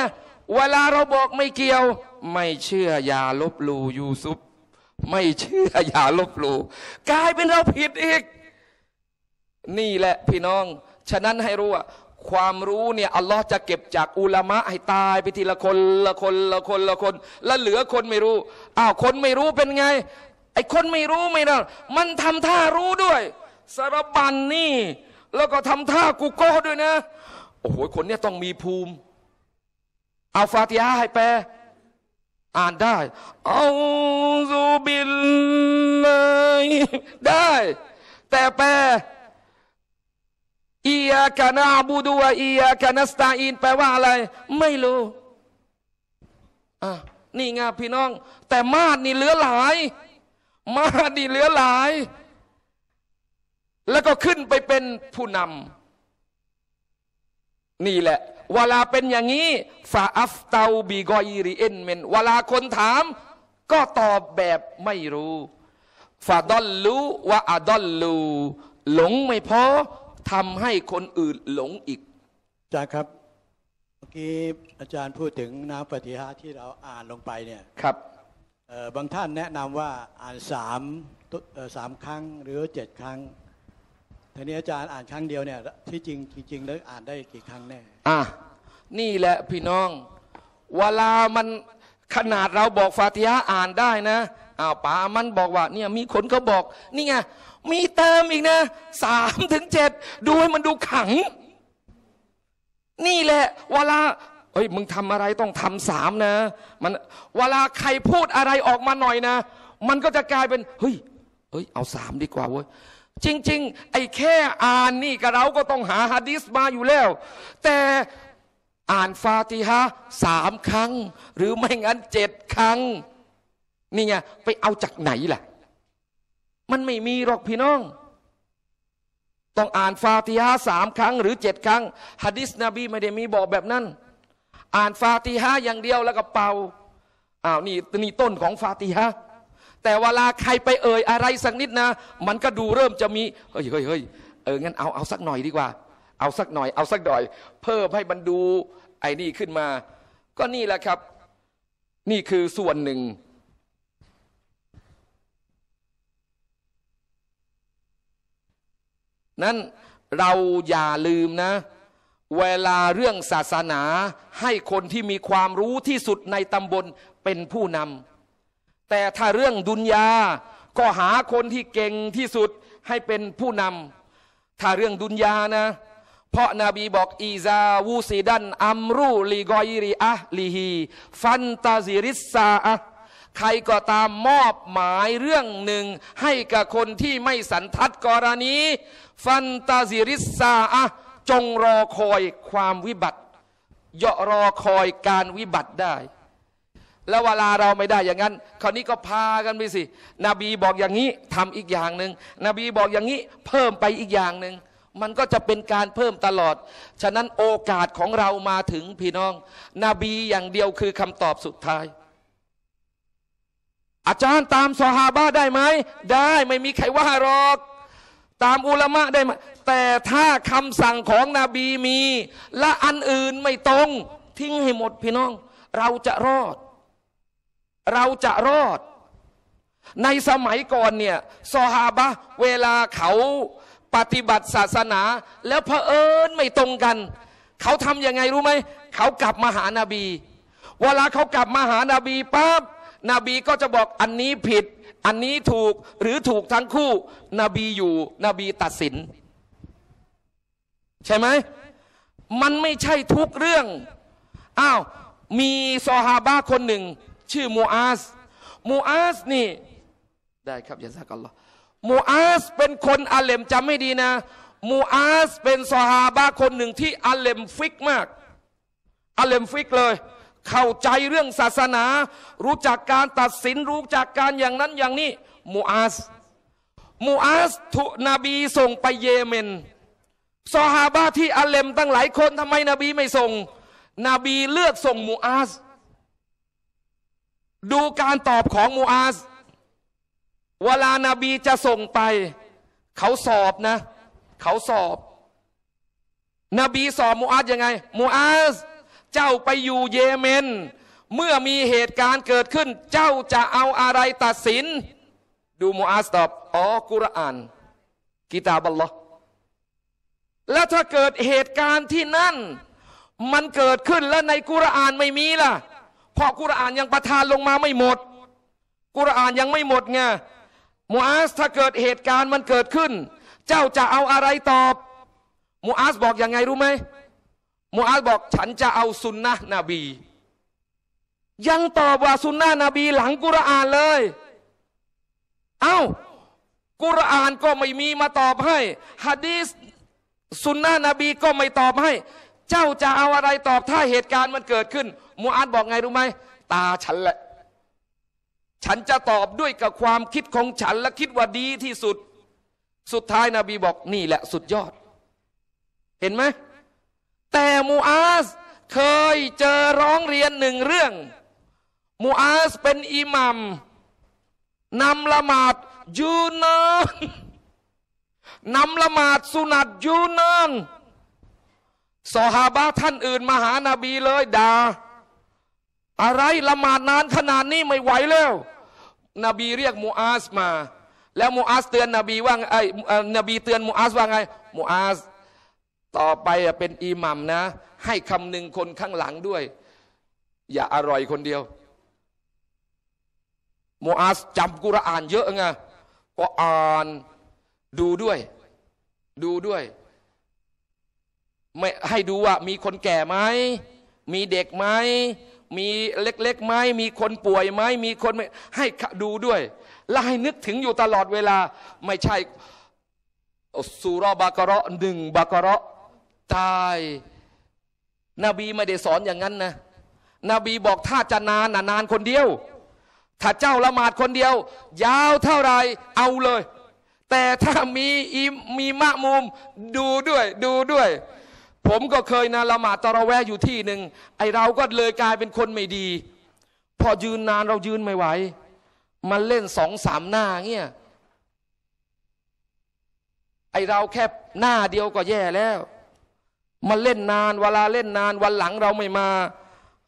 เวลาเราบอกไม่เกี่ยว ไม่เชื่ออย่าลบลูยูซุปไม่เชื่ออย่าลบลู กลายเป็นเราผิดอีก นี่แหละพี่น้องฉะนั้นให้รู้ว่า ความรู้เนี่ยอัลลอฮ์จะเก็บจากอุลามะให้ตายไปทีละคน ละคนละคนละคน แล้วเหลือคนไม่รู้อ้าวคนไม่รู้เป็นไงไอ้คนไม่รู้ไม่นะมันทำท่ารู้ด้วยสารบันนี่ แล้วก็ทำท่ากูโก้ด้วยนะโอ้โหคนเนี้ยต้องมีภูมิเอาฟาติฮาให้แปลอ่านได้เอาซูบิลเลย ได้ แต่แปลอียาคานาบูดูวอียาคานาสตาอินแปลว่าอะไร ไม่รู้ อ่ะ นี่ไงพี่น้อง แต่มาดนี่เหลือหลาย มาดนี่เหลือหลาย แล้วก็ขึ้นไปเป็นผู้นำนี่แหละเวลาเป็นอย่างนี้ฟาอัฟเตาบีกอยีริเอ็นเมนเวลาคนถามก็ตอบแบบไม่รู้ฟาดอลลูวะอาดอลลู หลงไม่พอทำให้คนอื่นหลงอีกอาจารย์ครับเมื่อกี้อาจารย์พูดถึงน้ำปฏิหารที่เราอ่านลงไปเนี่ยครับบางท่านแนะนำว่าอ่านสามสามครั้งหรือเจ็ดครั้งทีนี้อาจารย์อ่านครั้งเดียวเนี่ยที่จริงจริงแล้วอ่านได้กี่ครั้งแน่อ่ะนี่แหละพี่น้องเวลามันขนาดเราบอกฟาติฮะอ่านได้นะ อ้าวป๋ามันบอกว่า เนี่ย มีคนเขาบอก นี่ไงมีเติมอีกนะสามถึงเจ็ดดูให้มันดูขัง นี่แหละเวลาเฮ้ย มึงทำอะไรต้องทำสามนะมันเวลาใครพูดอะไรออกมาหน่อยนะมันก็จะกลายเป็น เฮ้ยเฮ้ยเอาสามดีกว่าเว้ยจริง ๆ ไอ้แค่อ่านนี่กะเราก็ต้องหาฮะดิษมาอยู่แล้ว แต่อ่านฟาติฮะสามครั้ง หรือไม่งั้นเจ็ดครั้งนี่ไงไปเอาจากไหนล่ะมันไม่มีหรอกพี่น้องต้องอ่านฟาติฮะสามครั้ง หรือเจ็ดครั้งฮะดิษนบีไม่ได้มีบอกแบบนั้น อ่านฟาติฮะอย่างเดียวแล้วก็เป่าอ้าวนี่นี่ต้นของฟาติฮะแต่เวลาใครไปเอ่ยอะไรสักนิดนะ มันก็ดูเริ่มจะมีเฮ้ยเฮ้ยเฮ้ยเอองั้นเอาเอาสักหน่อยดีกว่าเอาสักหน่อย เอาสักหน่อย เพิ่มให้มันดูไอ้นี่ขึ้นมา ก็นี่แหละครับนี่คือส่วนหนึ่งนั้น เราอย่าลืมนะ เวลาเรื่องศาสนาให้คนที่มีความรู้ที่สุดในตำบลเป็นผู้นำแต่ถ้าเรื่องดุนยา ก็หาคนที่เก่งที่สุดให้เป็นผู้นำ ถ้าเรื่องดุนยานะ เพราะนาบีบอกอีซาวูซีดันอัมรูลีกอยริอะลีฮีฟันตาซิริสซาอะใครก็ตามมอบหมายเรื่องหนึ่ง ให้กับคนที่ไม่สันทัดกรณีฟันตาซิริสซาอะ จงรอคอยความวิบัติย่อรอคอยการวิบัติได้แล้วเวลาเราไม่ได้อย่างนั้น คราวนี้ก็พากันไปสิ นบีบอกอย่างนี้ทำอีกอย่างหนึ่งนบีบอกอย่างนี้ เพิ่มไปอีกอย่างหนึ่ง มันก็จะเป็นการเพิ่มตลอด ฉะนั้นโอกาสของเรามาถึงพี่น้อง นบีอย่างเดียวคือคำตอบสุดท้าย อาจารย์ตามซอฮาบะได้ไหม ได้ไม่มีใครว่าหรอก ตามอุลามะได้ไหมแต่ถ้าคำสั่งของนบีมี และอันอื่นไม่ตรง ทิ้งให้หมดพี่น้อง เราจะรอดเราจะรอด ในสมัยก่อนเนี่ยซอฮาบะเวลาเขาปฏิบัติศาสนาแล้วเผอิญไม่ตรงกัน เขาทำยังไงรู้ไหม เขากลับมาหานาบี เวลาเขากลับมาหานาบีปั๊บนบีก็จะบอกอันนี้ผิดอันนี้ถูกหรือถูกทั้งคู่นบีอยู่นบีตัดสิน ใช่ไหมมันไม่ใช่ทุกเรื่อง อ้าวมีซอฮาบะคนหนึ่งชื่อมูอาสมูอาสนี่ได้ครับยาซากอัลลอฮ์มูอาสเป็นคนอาเลมจำไม่ดีนะมูอาสเป็นสหาบาคนหนึ่งที่อาเลมฟิกมากอาเลมฟิกเลย เข้าใจเรื่องศาสนา รู้จักการตัดสินรู้จักการอย่างนั้นอย่างนี้มูอาสมูอาสถูกนบีส่งไปเยเมน สหาบาที่อาเลมตั้งหลายคนทำไมนบีไม่ส่งนบีเลือกส่งมูอาสดูการตอบของมูอาส เวลานาบีจะส่งไป เขาสอบนะ เขาสอบ นบีสอบมูอาสยังไงมูอาสเจ้าไปอยู่เยเมน เมื่อมีเหตุการณ์เกิดขึ้น เจ้าจะเอาอะไรตัดสิน ดูมูอาสตอบอ๋อกุรอานกิตาบัลลอแล้วถ้าเกิดเหตุการณ์ที่นั่นมันเกิดขึ้นแล้วในกุรอานไม่มีล่ะพราะกุรอานยังประทานลงมาไม่หมด กุรอานยังไม่หมดไงมูอาสถ้าเกิดเหตุการณ์มันเกิดขึ้น เจ้าจะเอาอะไรตอบมูอาสบอกยังไงรู้ไหมมูอาสบอกฉันจะเอาสุนนะนบี ยังตอบว่าสุนนะนบี หลังกุรอานเลย เอา้า กุรอานก็ไม่มีมาตอบให้ฮะดีสสุนนะนบีก็ไม่ตอบให้เจ้าจะเอาอะไรตอบถ้าเหตุการณ์มันเกิดขึ้นมูอัดบอกไงรู้ไหมตาฉันแหละฉันจะตอบด้วยกับความคิดของฉัน และคิดว่าดีที่สุด สุดท้ายนาบีบอกนี่แหละสุดยอด เห็นไหมแต่มูอาสเคยเจอร้องเรียนหนึ่งเรื่องมูอาสเป็นอิหมัมนำละหมาดยูนานนำละหมาดสุนัตยูนานสฮาบะท่านอื่นมาหานาบีเลยด่าอะไรละหมาดนานขนาดนี้ ไม่ไหวแล้วนบีเรียกมูอาสมา แล้วมูอาสเตือนนบีว่าไอนบีเตือนมูอาสว่าไงมูอาสต่อไปเป็นอิหมัมนะ ให้คำหนึ่งคนข้างหลังด้วย อย่าอร่อยคนเดียวมูอาสจำกุรอาน เยอะไงก็อ่านดูด้วย ดูด้วยไม่ให้ดูว่า มีคนแก่ไหมมีเด็กไหมมีเล็กๆไหมมีคนป่วยไหมมีคนให้ดูด้วย และให้นึกถึงอยู่ตลอดเวลา ไม่ใช่สุรบากระหนึ่งบากระตายนบีไม่ได้สอนอย่างนั้นนะนบีบอกถ้าจะนานนนานคนเดียว ถ้าเจ้าละหมาดคนเดียวยาวเท่าไรเอาเลย แต่ถ้ามีมีมะมุมดูด้วย ดูด้วยผมก็เคยนะละหมาดตะระแวะอยู่ที่หนึ่งไอเราก็เลยกลายเป็นคนไม่ดี พอยืนนานเรายืนไม่ไหวมันเล่นสองสามหน้าเงี้ยไอเราแค่หน้าเดียวก็แย่แล้ว มันเล่นนาน เวลาเล่นนานวันหลังเราไม่มา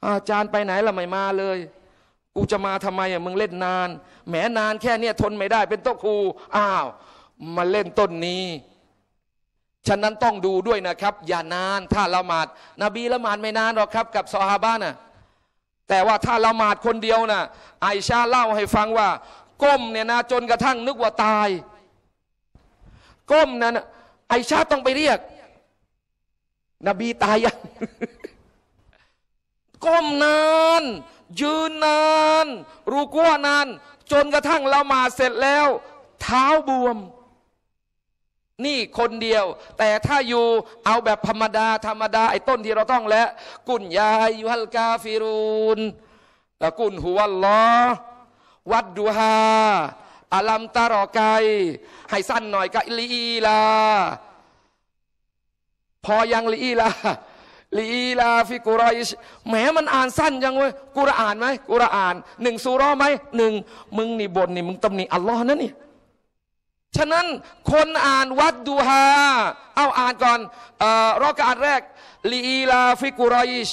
อาจารย์ไปไหนละไม่มาเลย กูจะมาทำไมอ่ะมึงเล่นนานแหมนานแค่เนี้ยทนไม่ได้เป็นโต๊ะครู อ้าว มาเล่นต้นนี้ฉะนั้นต้องดูด้วยนะครับ อย่านาน ถ้าละหมาด นบีละหมาดไม่นานหรอกครับกับซอฮาบะนะ่ะแต่ว่าถ้าละหมาดคนเดียวนะ่ะไอชาเล่าให้ฟังว่า ก้มเนี่ยนะ จนกระทั่งนึกว่าตายก้มนั้นไอชาต้องไปเรียก นบีตายยังก้มนาน ยืนนาน รูกัวนาน จนกระทั่งละหมาดเสร็จแล้ว เท้าบวมนี่คนเดียว แต่ถ้าอยู่เอาแบบธรรมดา ธรรมดา ไอ้ต้นที่เราต้องแล้วกุญยาย่ฮัลกาฟิรูนแล้วกุญหัวลอวัดดูฮาอาลัมตารอไกให้สั้นหน่อยกะลีลา พอยังลีลาลีลาฟิกุรอยแหมมันอ่านสั้นยังเว้ยกุรอ่านไหมกุรอ่าน หนึ่งซูร้อไหม หนึ่งมึงนี่บนนี่มึงตำหนิอัลลอฮ์นั่นนี่ฉะนั้นคนอ่านวัดดูฮาเอาอ่านก่อนอรอกานแรกลีอลาฟิกุรอยิช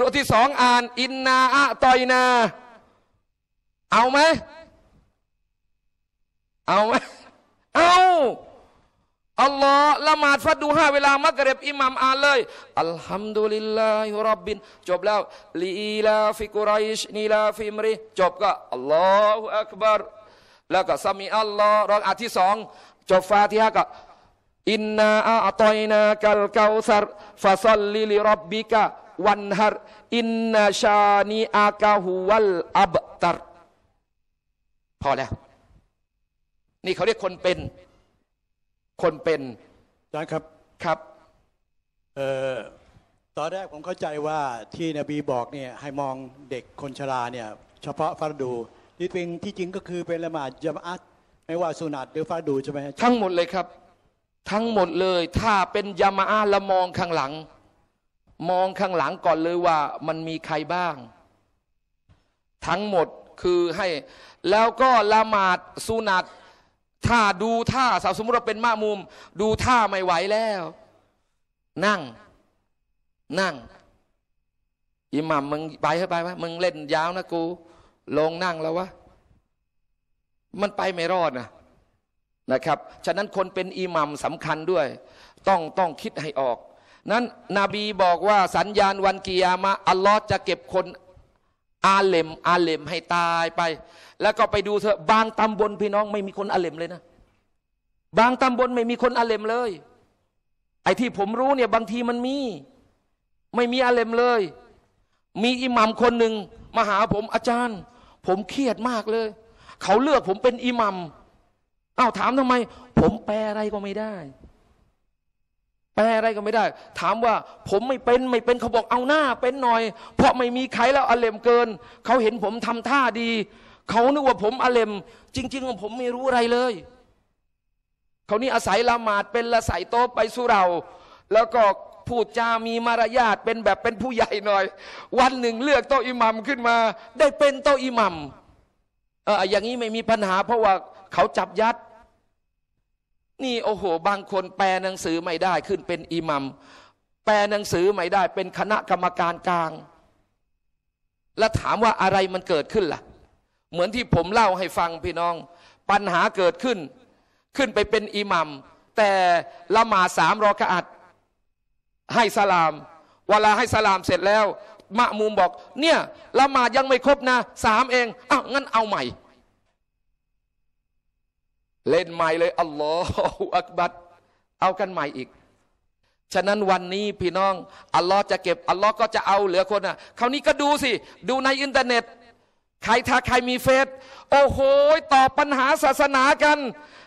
รอที่สองอ่าน อินนาอะตอยนา เอาไหมเอาไหมเอาอัลลอฮ์ละหมาดฟัดดูฮาเวลามักเรบอิหมัมอ่านเลย อัลฮัมดุลิลลาฮิรับบิน จบแล้วลีลาฟิกุรอยชนีลาฟิมรีจบก็อัลลอฮฺอักบาร์แล้วก็สมีอัลลอฮ์รอกอันที่สองจบฟาที่ห้าก็อินนาอัตอยนากัลกาวซัรฟาซัลลิลิรับบิกะวันฮารอินนาชานีอาคาฮุวัลอับตัร พอแล้ว นี่เขาเรียกคนเป็น คนเป็นอาจารย์ครับครับเอ่อตอนแรกผมเข้าใจว่าที่นบีบอกเนี่ยให้มองเด็กคนชราเนี่ยเฉพาะฟัรดูที่เป็นที่จริง ก็คือเป็นละหมาดยามอัตไม่ว่าสุนัตหรือฟาดูใช่ไหมทั้งหมดเลยครับ ทั้งหมดเลย ถ้าเป็นยามอตละมองข้างหลัง มองข้างหลังก่อนเลยว่า มันมีใครบ้าง ทั้งหมดคือให้แล้วก็ละหมาดสุนัตถ้าดูท่าสมมติเราเป็นมามุมดูท่าไม่ไหวแล้ว นั่งนั่งอิหมัมมึงไปให้ไปไหมมึงเล่นยาวนะกูลงนั่งแล้ววะ มันไปไม่รอดนะนะครับ ฉะนั้นคนเป็นอิหมัมสำคัญด้วย ต้องต้องคิดให้ออก นั้นนบีบอกว่าสัญญาณวันกิยามะอัลลอฮ์จะเก็บคนอาเลมอาเลมให้ตายไป แล้วก็ไปดูเถอะบางตำบลพี่น้องไม่มีคนอาเลมเลยนะ บางตำบลไม่มีคนอาเลมเลยไอ้ที่ผมรู้เนี่ย บางทีมันมี ไม่มีอาเลมเลย มีอิหมัมคนหนึ่งมาหาผมอาจารย์ผมเครียดมากเลย เขาเลือกผมเป็นอิหมัมอ้าวถามทำไม ผมแปลอะไรก็ไม่ได้ แปลอะไรก็ไม่ได้ ถามว่า ผมไม่เป็นไม่เป็นเขาบอกเอาหน้าเป็นหน่อย เพราะไม่มีใครแล้วอเลมเกินเขาเห็นผมทำท่าดี เขานึกว่าผมอเลมจริงๆผมไม่รู้อะไรเลย เขานี่อาศัยละหมาดเป็นละใส่โต๊ะไปสุเรา แล้วก็พูดจา มีมารยาท เป็นแบบเป็นผู้ใหญ่หน่อย วันหนึ่งเลือกโตอิหมัมขึ้นมา ได้เป็นโตอิหมัมเอออย่างนี้ไม่มีปัญหา เพราะว่าเขาจับยัด นี่โอ้โหบางคนแปลหนังสือไม่ได้ขึ้นเป็นอิหมัม แปลหนังสือไม่ได้เป็นคณะกรรมการกลาง แล้วถามว่าอะไรมันเกิดขึ้นล่ะ เหมือนที่ผมเล่าให้ฟังพี่น้อง ปัญหาเกิดขึ้น ขึ้นไปเป็นอิหมัมแต่ละหมาสามรอกะอัดให้สลาม เวลาให้สลามเสร็จแล้ว มะมูมบอก เนี่ยละหมาดยังไม่ครบนะ สามเองอ้าวงั้นเอาใหม่ เล่นใหม่เลยอัลลอฮฺอักบัตเอากันใหม่อีก ฉะนั้นวันนี้พี่น้อง อัลลอฮ์จะเก็บอัลลอฮ์ก็จะเอาเหลือคนอ่ะคราวนี้ก็ดูสิ ดูในอินเทอร์เน็ตใครถ้าใครมีเฟซ โอ้โหตอบปัญหาศาสนากัน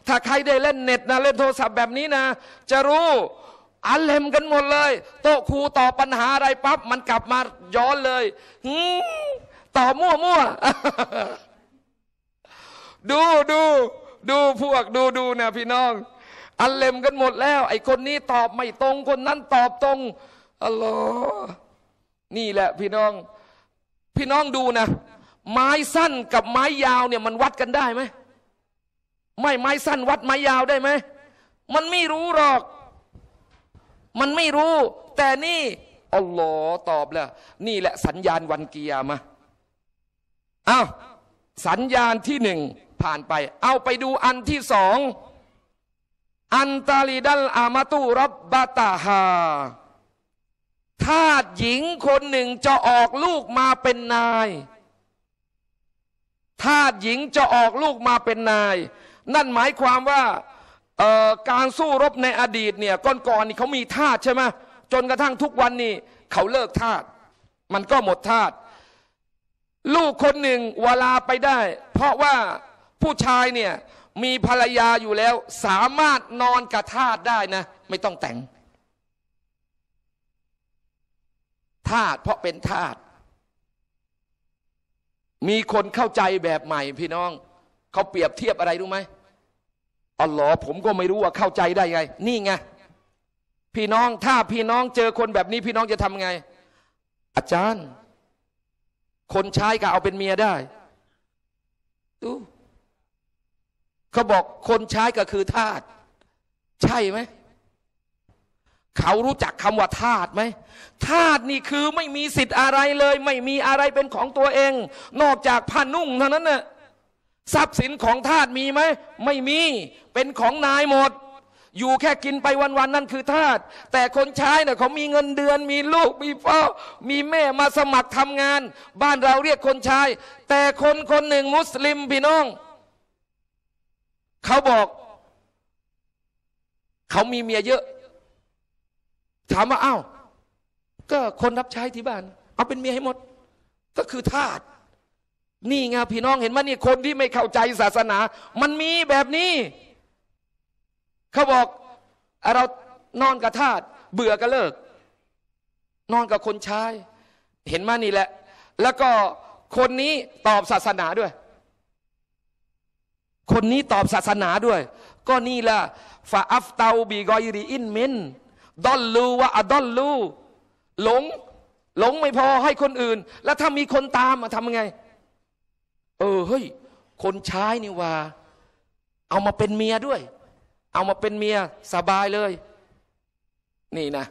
ถ้าใครได้เล่นเน็ตนะ เล่นโทรศัพท์แบบนี้นะ จะรู้อันเลมกันหมดเลยโต๊ะครูตอบปัญหาอะไรปั๊บมันกลับมาย้อนเลยตอบมั่วมั่วดูดูดูพวกดูดูเนะพี่น้อง อันเลมกันหมดแล้ว ไอ้คนนี้ตอบไม่ตรงคนนั้นตอบตรงอัลลอฮ์นี่แหละพี่น้อง พี่น้องดูนะไม้สั้นกับไม้ยาวเนี่ยมันวัดกันได้ไหม ไม่ไม้สั้นวัดไม้ยาวได้ไหมมันไม่รู้หรอกมันไม่รู้ แต่นี่ อัลลอฮ์ตอบแล้ว นี่แหละสัญญาณวันเกียร์มาเอาสัญญาณที่หนึ่งผ่านไป เอาไปดูอันที่สองอันตาลีดัลอามาตูรับบาตาฮาทาสหญิงคนหนึ่งจะออกลูกมาเป็นนาย ทาสหญิงจะออกลูกมาเป็นนาย นั่นหมายความว่าการสู้รบในอดีตเนี่ยก่อนๆนี่เขามีทาสใช่ไหมจนกระทั่งทุกวันนี้ เขาเลิกทาสมันก็หมดทาสลูกคนหนึ่งเวลาไปได้ เพราะว่าผู้ชายเนี่ยมีภรรยาอยู่แล้ว สามารถนอนกับทาสได้นะ ไม่ต้องแต่ง ทาสเพราะเป็นทาสมีคนเข้าใจแบบใหม่พี่น้องเขาเปรียบเทียบอะไรรู้ไหมอ๋อหรอผมก็ไม่รู้ว่าเข้าใจได้ไง นี่ไง พี่น้อง ถ้าพี่น้องเจอคนแบบนี้ พี่น้องจะทำไง อาจารย์ คนใช้ก็เอาเป็นเมียได้ดูเขาบอกคนใช้ก็คือ ทาสใช่ไหม เขารู้จักคำว่าทาสไหมทาสนี่คือไม่มีสิทธิ์อะไรเลย ไม่มีอะไรเป็นของตัวเอง นอกจากผ้านุ่งเท่านั้นน่ะทรัพย์สินของทาสมีไหมไม่มี เป็นของนายหมด อยู่แค่กินไปวัน ๆนนั่นคือทาสแต่คนใช้เนี่ยเขามีเงินเดือนมีลูก มีพ่อมีแม่มาสมัครทำงาน บ้านเราเรียกคนใช้แต่คนคนหนึ่งมุสลิม พี่น้อง เขาบอก เขามีเมียเยอะ ถามว่าอ้าวก็คนรับใช้ที่บ้านเอาเป็นเมียให้หมด ก็คือทาสนี่ไงพี่น้องเห็นไหมนี่คนที่ไม่เข้าใจศาสนา มันมีแบบนี้ เขาบอกเรานอนกับทาสเบื่อก็เลิก นอนกับคนชาย เห็นไหมนี่แหละ แล้วก็คนนี้ตอบศาสนาด้วย คนนี้ตอบศาสนาด้วย ก็นี่แหละฟาอัฟเตาบีกอยรีอินมินดอลลูว่าอดอลลู หลง หลงไม่พอให้คนอื่น แล้วถ้ามีคนตามมาทำยังไงเออเฮ้ยคนใช้นี่ว่า เอามาเป็นเมียด้วย เอามาเป็นเมียสบายเลย นี่นะ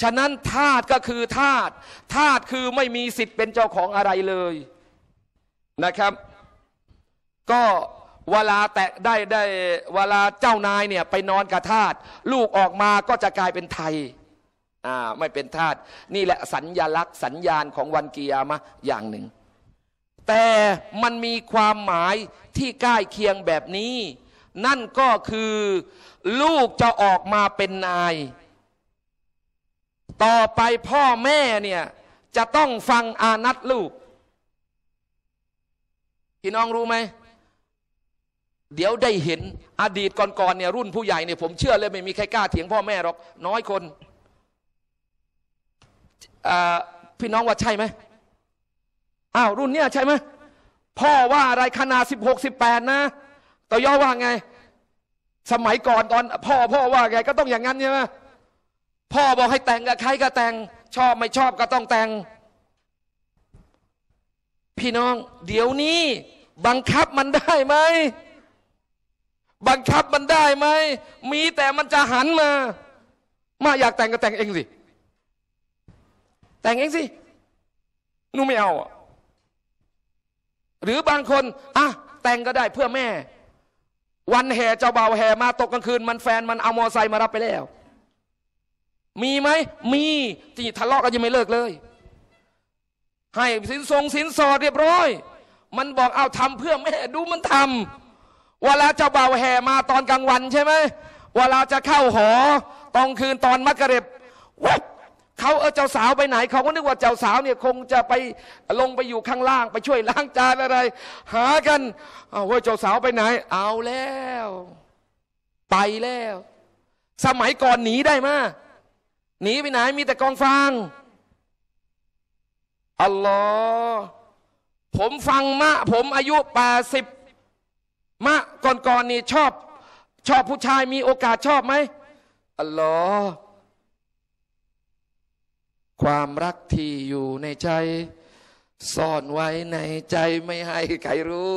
ฉะนั้นทาตก็คือทาตทาตคือไม่มีสิทธิ์เป็นเจ้าของอะไรเลย นะครับ ก็เวลาแตะได้ได้เวลาเจ้านายเนี่ย ไปนอนกับทาตลูกออกมาก็จะกลายเป็นไทยอ่าไม่เป็นทาตนี่แหละสัญญลักษณ์สัญญาณของวันเกียร์มาอย่างหนึ่งแต่มันมีความหมายที่ใกล้เคียงแบบนี้ นั่นก็คือลูกจะออกมาเป็นนาย ต่อไปพ่อแม่เนี่ย จะต้องฟังอานัตลูก พี่น้องรู้ไหมเดี๋ยวได้เห็นอดีตก่อนๆเนี่ยรุ่นผู้ใหญ่เนี่ย ผมเชื่อเลยไม่มีใครกล้าเถียงพ่อแม่หรอกน้อยคนพี่น้องว่าใช่ไหมอ้าว รุ่นเนี้ยใช่ไหมพ่อว่าอะไรขนาดสิบหกสิบแปดนะต่อย่อว่าไง สมัยก่อนตอนพ่อพ่อว่าไงก็ต้องอย่างนั้นใช่ไหมพ่อบอกให้แต่งกับใครก็แต่ง ชอบไม่ชอบก็ต้องแต่ง พี่น้อง เดี๋ยวนี้ บังคับมันได้ไหม บังคับมันได้ไหม มีแต่มันจะหันมา มาอยากแต่งก็แต่งเองสิแต่งเองสินู่ไม่เอาอ่ะหรือบางคนอ่ะแต่งก็ได้เพื่อแม่ วันแห่เจ้าเบาแห่มาตกกลางคืนมันแฟนมันเอามอไซค์มารับไปแล้ว มีไหม มีจีทะเลาะกันยังไม่เลิกเลย ให้ สินทรงสินสอดเรียบร้อย มันบอกเอาทำเพื่อแม่ดูมันทำเวลาเจ้าเบาแห่มาตอนกลางวันใช่ไหมเวลาจะเข้าหอตอนคืนตอนมักกะเร็บเว็บเขาเออเจ้าสาวไปไหนเขาก็นึกว่าเจ้าสาวเนี่ยคงจะไปลงไปอยู่ข้างล่าง ไปช่วยล้างจานอะไร หากันเอาว่าเจ้าสาวไปไหน เอาแล้ว ไปแล้ว สมัยก่อนหนีได้มาหนีไปไหนมีแต่กองฟางอัลลอฮ์ผมฟังมะผมอายุแปดสิบมะก่อนๆนนี่ชอบ ชอบผู้ชายมีโอกาสชอบไหมอัลลอฮ์ความรักที่อยู่ในใจ ซ่อนไว้ในใจไม่ให้ใครรู้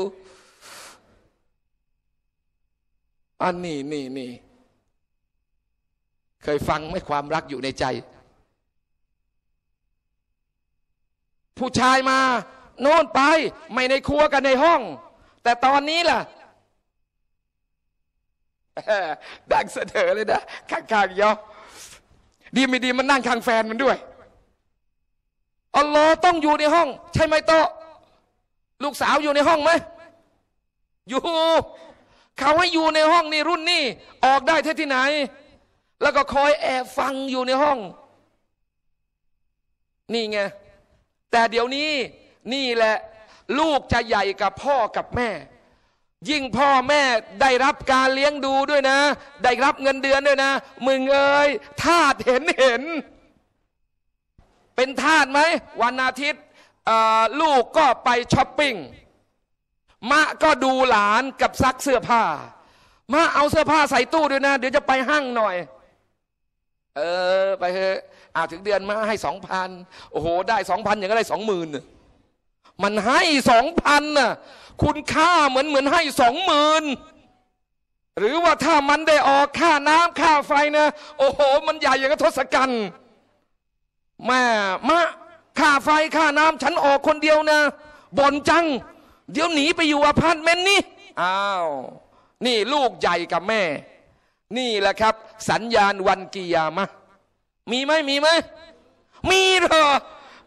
อันนี้นี่นี่เคยฟังไหมความรักอยู่ในใจ ผู้ชายมา โน่นไป ไม่ในครัวกันในห้อง แต่ตอนนี้ล่ะดังเสถอเลยนะข้างๆยอดีไม่ดีมันนั่งข้างแฟนมันด้วยอัลลอฮ์ต้องอยู่ในห้อง ใช่ไหมโตลูกสาวอยู่ในห้องไหม อยู่ เขาให้อยู่ในห้องนี่รุ่นนี่ ออกได้ที่ที่ไหน แล้วก็คอยแอบฟังอยู่ในห้อง นี่ไง แต่เดี๋ยวนี้นี่แหละ ลูกจะใหญ่กับพ่อกับแม่ ยิ่งพ่อแม่ได้รับการเลี้ยงดูด้วยนะ ได้รับเงินเดือนด้วยนะ มึงเอ้ยทาดเห็นเห็นเป็นทาสไหม วันอาทิตย์ลูกก็ไปช้อปปิ้งมะก็ดูหลานกับซักเสื้อผ้ามะเอาเสื้อผ้าใส่ตู้ด้วยนะ เดี๋ยวจะไปห้างหน่อย เออไปเถอะอาถึงเดือนมาให้สองพันโอ้โห ได้สองพันอย่างก็ได้สองหมื่นมันให้สองพันน่ะคุณค่าเหมือนเหมือนให้สองหมื่นหรือว่าถ้ามันได้ออกค่าน้ำค่าไฟนะโอ้โห มันใหญ่อย่างกับทศกัณฐ์แม่มะค่าไฟค่าน้ำฉันออกคนเดียวนะบ่นจัง เดี๋ยวหนีไปอยู่อพาร์ตเมนต์นี่อ้าวนี่ลูกใหญ่กับแม่ นี่แหละครับ สัญญาณวันกิยามะมีไหมมีไหมมีเหรอ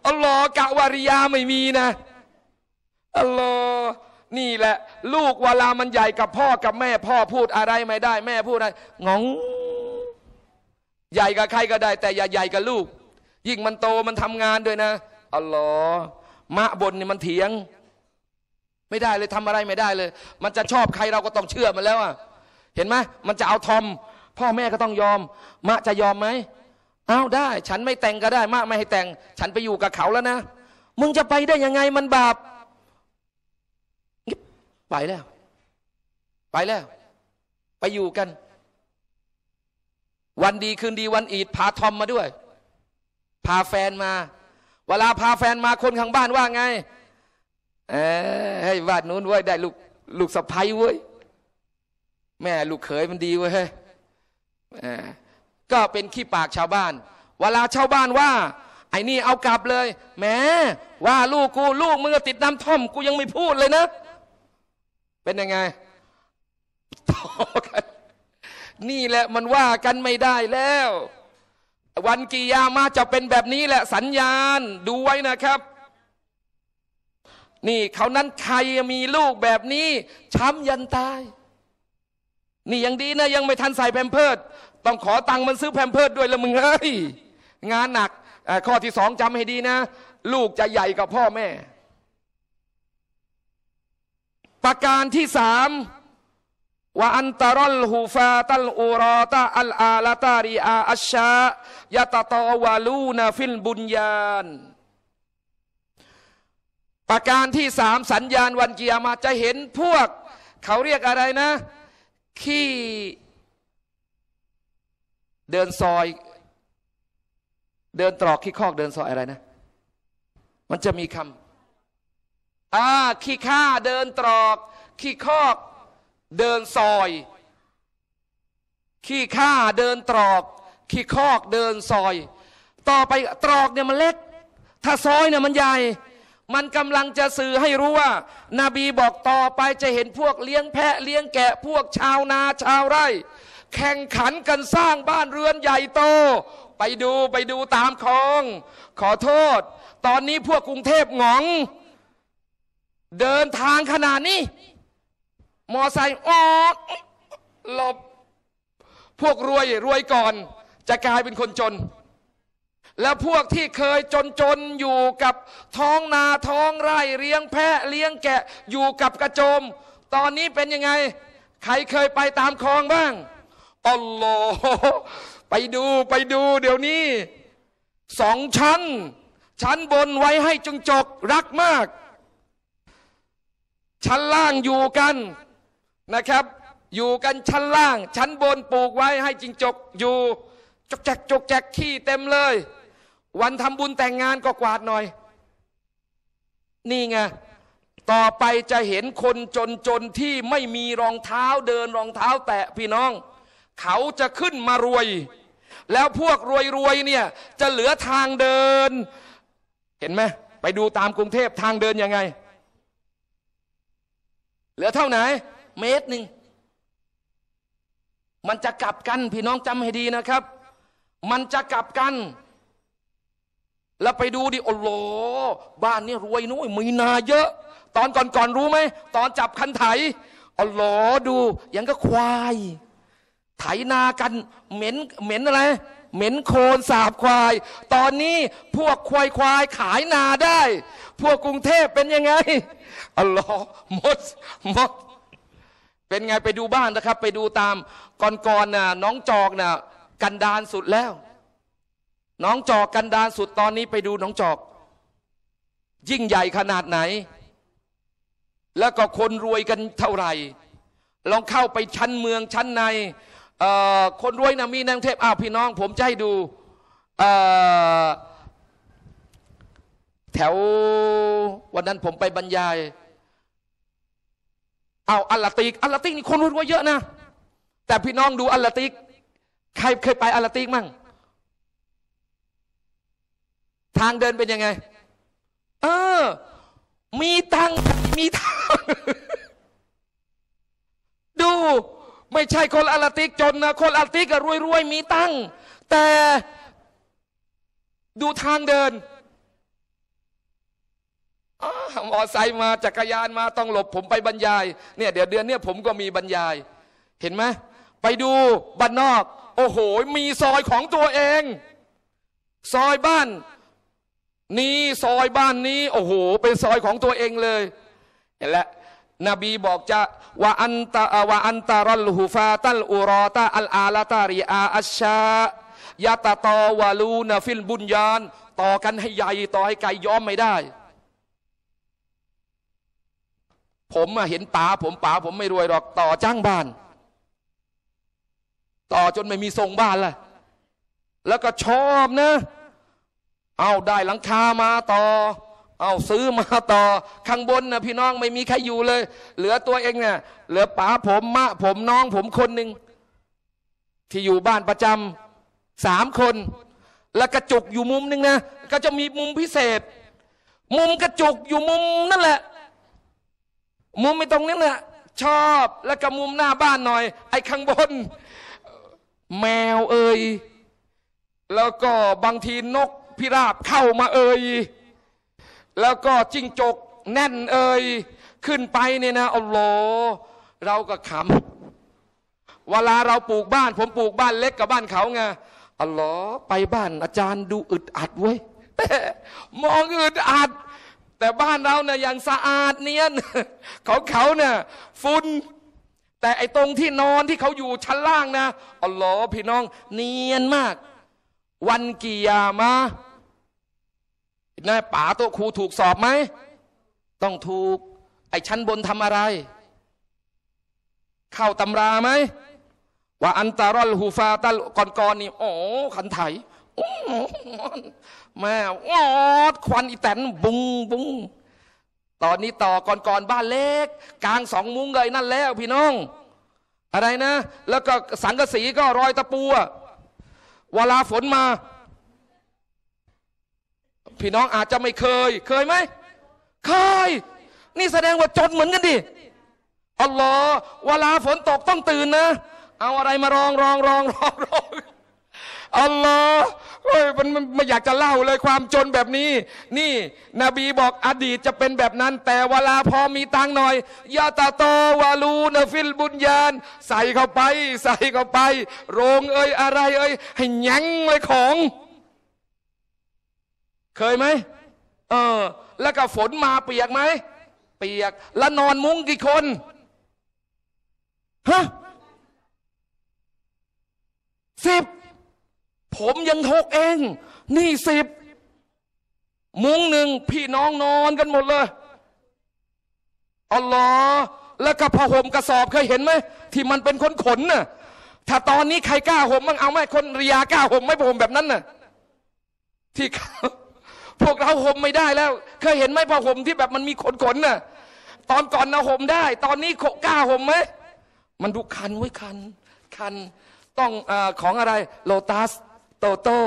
อัลลอฮ์กะวาริยาไม่มีนะอัลลอฮ์นี่แหละ ลูกเวลามันใหญ่กับพ่อกับแม่พ่อพูดอะไรไม่ได้ แม่พูดอะไรงงใหญ่กับใครก็ได้ แต่อย่าใหญ่กับลูกยิ่งมันโตมันทำงานด้วยนะอัลลอฮ์มะบนเนี่ยมันเถียง ไม่ได้เลยทำอะไรไม่ได้เลย มันจะชอบใครเราก็ต้องเชื่อมันแล้วอ่ะ เห็นไหมมันจะเอาทอม พ่อแม่ก็ต้องยอม มะจะยอมไหม เอาได้ ฉันไม่แต่งก็ได้ มะไม่ให้แต่ง ฉันไปอยู่กับเขาแล้วนะ มึงจะไปได้ยังไงมันบาป ไปแล้ว ไปแล้ว ไปอยู่กัน วันดีคืนดีวันอีดพาทอมมาด้วยพาแฟนมา เวลาพาแฟนมาคนข้างบ้านว่าไงเออให้บ้านนู้นเว้ยได้ลูกลูกสะพ้ยเว้ยแม่ลูกเขยมันดีเว้ยก็เป็นขี้ปากชาวบ้าน เวลาชาวบ้านว่า ไอ้นี่เอากลับเลย แม่ว่าลูกกูลูกมึงติดน้ำท่อมกูยังไม่พูดเลยนะเป็นยังไงต่อกันนี่แหละมันว่ากันไม่ได้แล้ววันกิยามาจะเป็นแบบนี้แหละ สัญญาณดูไว้นะครับ นี่เขานั้นใครมีลูกแบบนี้ ช้ำยันตาย นี่ยังดีนะ ยังไม่ทันใส่แพมเพิด ต้องขอตังค์มันซื้อแพมเพิดด้วยละมึงเฮ้ย งานหนัก ข้อที่สองจำให้ดีนะ ลูกจะใหญ่กับพ่อแม่ ประการที่สามวะอันตรลฮูฟาตัลอูรอตาอัลอาลาตาริอาอัชชา ยะตะตอวาลูนาฟิลบุญญาน ประการที่สามสัญญาณวันกิยามาจะเห็นพวกเขาเรียกอะไรนะขี้เดินซอยเดินตรอกขี้คอก เดินซอยอะไรนะ มันจะมีคำอ่าขี้ข้าเดินตรอกขี้คอกเดินซอย ขี้ข้าเดินตรอกขี้คอกเดินซอย ต่อไปตรอกเนี่ยมันเล็ก ถ้าซอยเนี่ยมันใหญ่ มันกำลังจะสื่อให้รู้ว่านาบีบอกต่อไปจะเห็นพวกเลี้ยงแพะเลี้ยงแกะพวกชาวนาชาวไร่ แข่งขันกันสร้างบ้านเรือนใหญ่โตไปดูไปดูตามคลอง ขอโทษ ตอนนี้พวกกรุงเทพหงองเดินทางขนาดนี้มอไซค์ออกหลบ พวกรวยรวยก่อน จะกลายเป็นคนจน แล้วพวกที่เคยจนจนอยู่กับท้องนาท้องไร่เลี้ยงแพะ เลี้ยงแกะอยู่กับกระโจม ตอนนี้เป็นยังไง ใครเคยไปตามคลองบ้างอัลลอฮไปดูไปดู เดี๋ยวนี้ สองชั้น ชั้นบนไว้ให้จงจกรักมาก ชั้นล่างอยู่กันนะครับ อยู่กันชั้นล่าง ชั้นบนปลูกไว้ให้จิงจกอยู่จกแจก จกแจกขี้เต็มเลย วันทำบุญแต่งงานก็กวาดหน่อย นี่ไงต่อไปจะเห็นคนจนจนที่ไม่มีรองเท้าเดินรองเท้าแตะพี่น้อง เขาจะขึ้นมารวย แล้วพวกรวยรวยเนี่ยจะเหลือทางเดิน เห็นไหมไปดูตามกรุงเทพทางเดินยังไง เหลือเท่าไหนเมตรหนึ่งมันจะกลับกัน พี่น้องจำให้ดีนะครับ มันจะกลับกัน แล้วไปดูดิโอ้โหบ้านนี้รวยนุ้ยมีนา เยอะ ตอนก่อนก่อนรู้ไหมตอนจับคันไถโอ้โหดู ยังก็ควายไถนากัน เหม็นเหม็นอะไรเหม็นโคลนสาบควาย ตอนนี้พวกควายควาย ขายนาได้ พวกกรุงเทพเป็นยังไงอ๋อหมดหมดเป็นไงไปดูบ้างนะครับไปดูตามก่อกๆน่ะน้องจอกน่ะกันดานสุดแล้ว น้องจอกกันดานสุดตอนนี้ไปดูน้องจอก ยิ่งใหญ่ขนาดไหน แล้วก็คนรวยกันเท่าไหร่ ลองเข้าไปชั้นเมืองชั้นใน คนรวยนะมีนางเทพอ้าวพี่น้องผมจะให้ดู แถววันนั้นผมไปบรรยายเอาอัลลติก อัลลติกนี่คนรู้ว่าเยอะนะ แต่พี่น้องดูอัลลติก ใครเคยไปอัลลติกมั่งทางเดินเป็นยังไง เออ มีตังมีทาง ดู ไม่ใช่คนอัลติกจนนะคนอัลติกรวยรวยมีตังแต่ดูทางเดินมอไซค์มาจักรยานมาต้องหลบผมไปบรรยายเนี่ยเดี๋ยวเดือนเนี้ยผมก็มีบรรยายเห็นไหมไปดูบ้านนอก โอ้โหมีซอยของตัวเอง ซอยบ้านนี้ซอยบ้านนี้โอ้โห เป็นซอยของตัวเองเลย เห็นแล้วนบีบอกจะว่าอันตะวาอันตะรัลฮูฟาตัลอุรอตาอัลอาลาตาริอาอัชชายาตาตอวาลูนฟิลบุญญานต่อกันให้ใหญ่ ต่อให้ไกลย้อมไม่ได้ผมมาเห็นป๋าผมป๋าผมไม่รวยหรอก ต่อจ้างบ้าน ต่อจนไม่มีทรงบ้านละแล้วก็ชอบนะเอาได้หลังคามาต่อเอาซื้อมาต่อข้างบนนะพี่น้องไม่มีใครอยู่เลย เหลือตัวเองเนี่ย เหลือป๋าผมมะผมน้องผมคนหนึ่งที่อยู่บ้านประจำสามคน แล้วกระจุกอยู่มุมหนึ่งนะ ก็จะมีมุมพิเศษ มุมกระจุกอยู่มุมนั่นแหละมุมไม่ตรงนี้เนี่ยชอบแล้วก็มุมหน้าบ้านหน่อยไอ้ข้างบนแมวเอ่ยแล้วก็บางทีนกพิราบเข้ามาเอ่ยแล้วก็จิ้งจกแน่นเอ่ยขึ้นไปเนี่ยนะอ้โหอเราก็ขำเวลาเราปลูกบ้าน ผมปลูกบ้านเล็กกับบ้านเขาไงอ๋อไปบ้านอาจารย์ดูอึดอัดเว้ยมองอึดอัดแต่บ้านเราเนี่ยอย่างสะอาดเนียนเขาเขาเนี่ยฝุ่นแต่ไอ้ตรงที่นอนที่เขาอยู่ชั้นล่างนะอ๋อหลอพี่น้องเนียนมาก วันก่ยามานาป๋าโตครูถูกสอบไหม ต้องถูก ไอ้ชั้นบนทำอะไร เข้าตำราไหม ว่าอันตารอลฮูฟาตัลก่อนอนี่อ๋อขันไถมาออดควันอีแตนบุงบุง ตอนนี้ต่อก่อนก่อนบ้านเล็กกลางสองมุ้งเลยนั่นแล้ว พี่น้อง อะไรนะ แล้วก็สังกะสีก็รอยตะปูเวลาฝนมา พี่น้องอาจจะไม่เคย เคยไหมเคย นี่แสดงว่าจนเหมือนกันดิ อัลลอฮ์เวลาฝนตกต้องตื่นนะ เอาอะไรมารองรองรองรองรองอัลลอฮ์เฮ้ยมันไม่อยากจะเล่าเลยความจนแบบนี้ นี่ นบีบอกอดีตจะเป็นแบบนั้น แต่เวลาพอมีตังหน่อยยาตาโตวาลูนฟิลบุญญาณ ใส่เข้าไป ใส่เข้าไป โรงเอ้ยอะไรเอ้ยให้ยั้งเลยของ เคยไหมเออ แล้วก็ฝนมาเปียกไหมเปียก แล้วนอนมุ้งกี่คน ฮะสิบผมยังหกเอง นี่สิบมุ้งหนึ่งพี่น้องนอนกันหมดเลยอัลลอฮ์แล้วก็พ้ห่มกระสอบเคยเห็นไหม ที่มันเป็นขนขนน่ะ ถ้าตอนนี้ใครกล้าห่มม้่งเอาไหมคน ริยากล้าห่มไม่ห่มแบบนั้นน่ะที่พวกเราห่มไม่ได้แล้ว เคยเห็นไหมพอห่มที่แบบมันมีขนขนน่ะ ตอนก่อนนะห่มได้ ตอนนี้กล้าห่มไหมมันดูคันไว้คัน คันต้องอของอะไร โลตัสโตโต้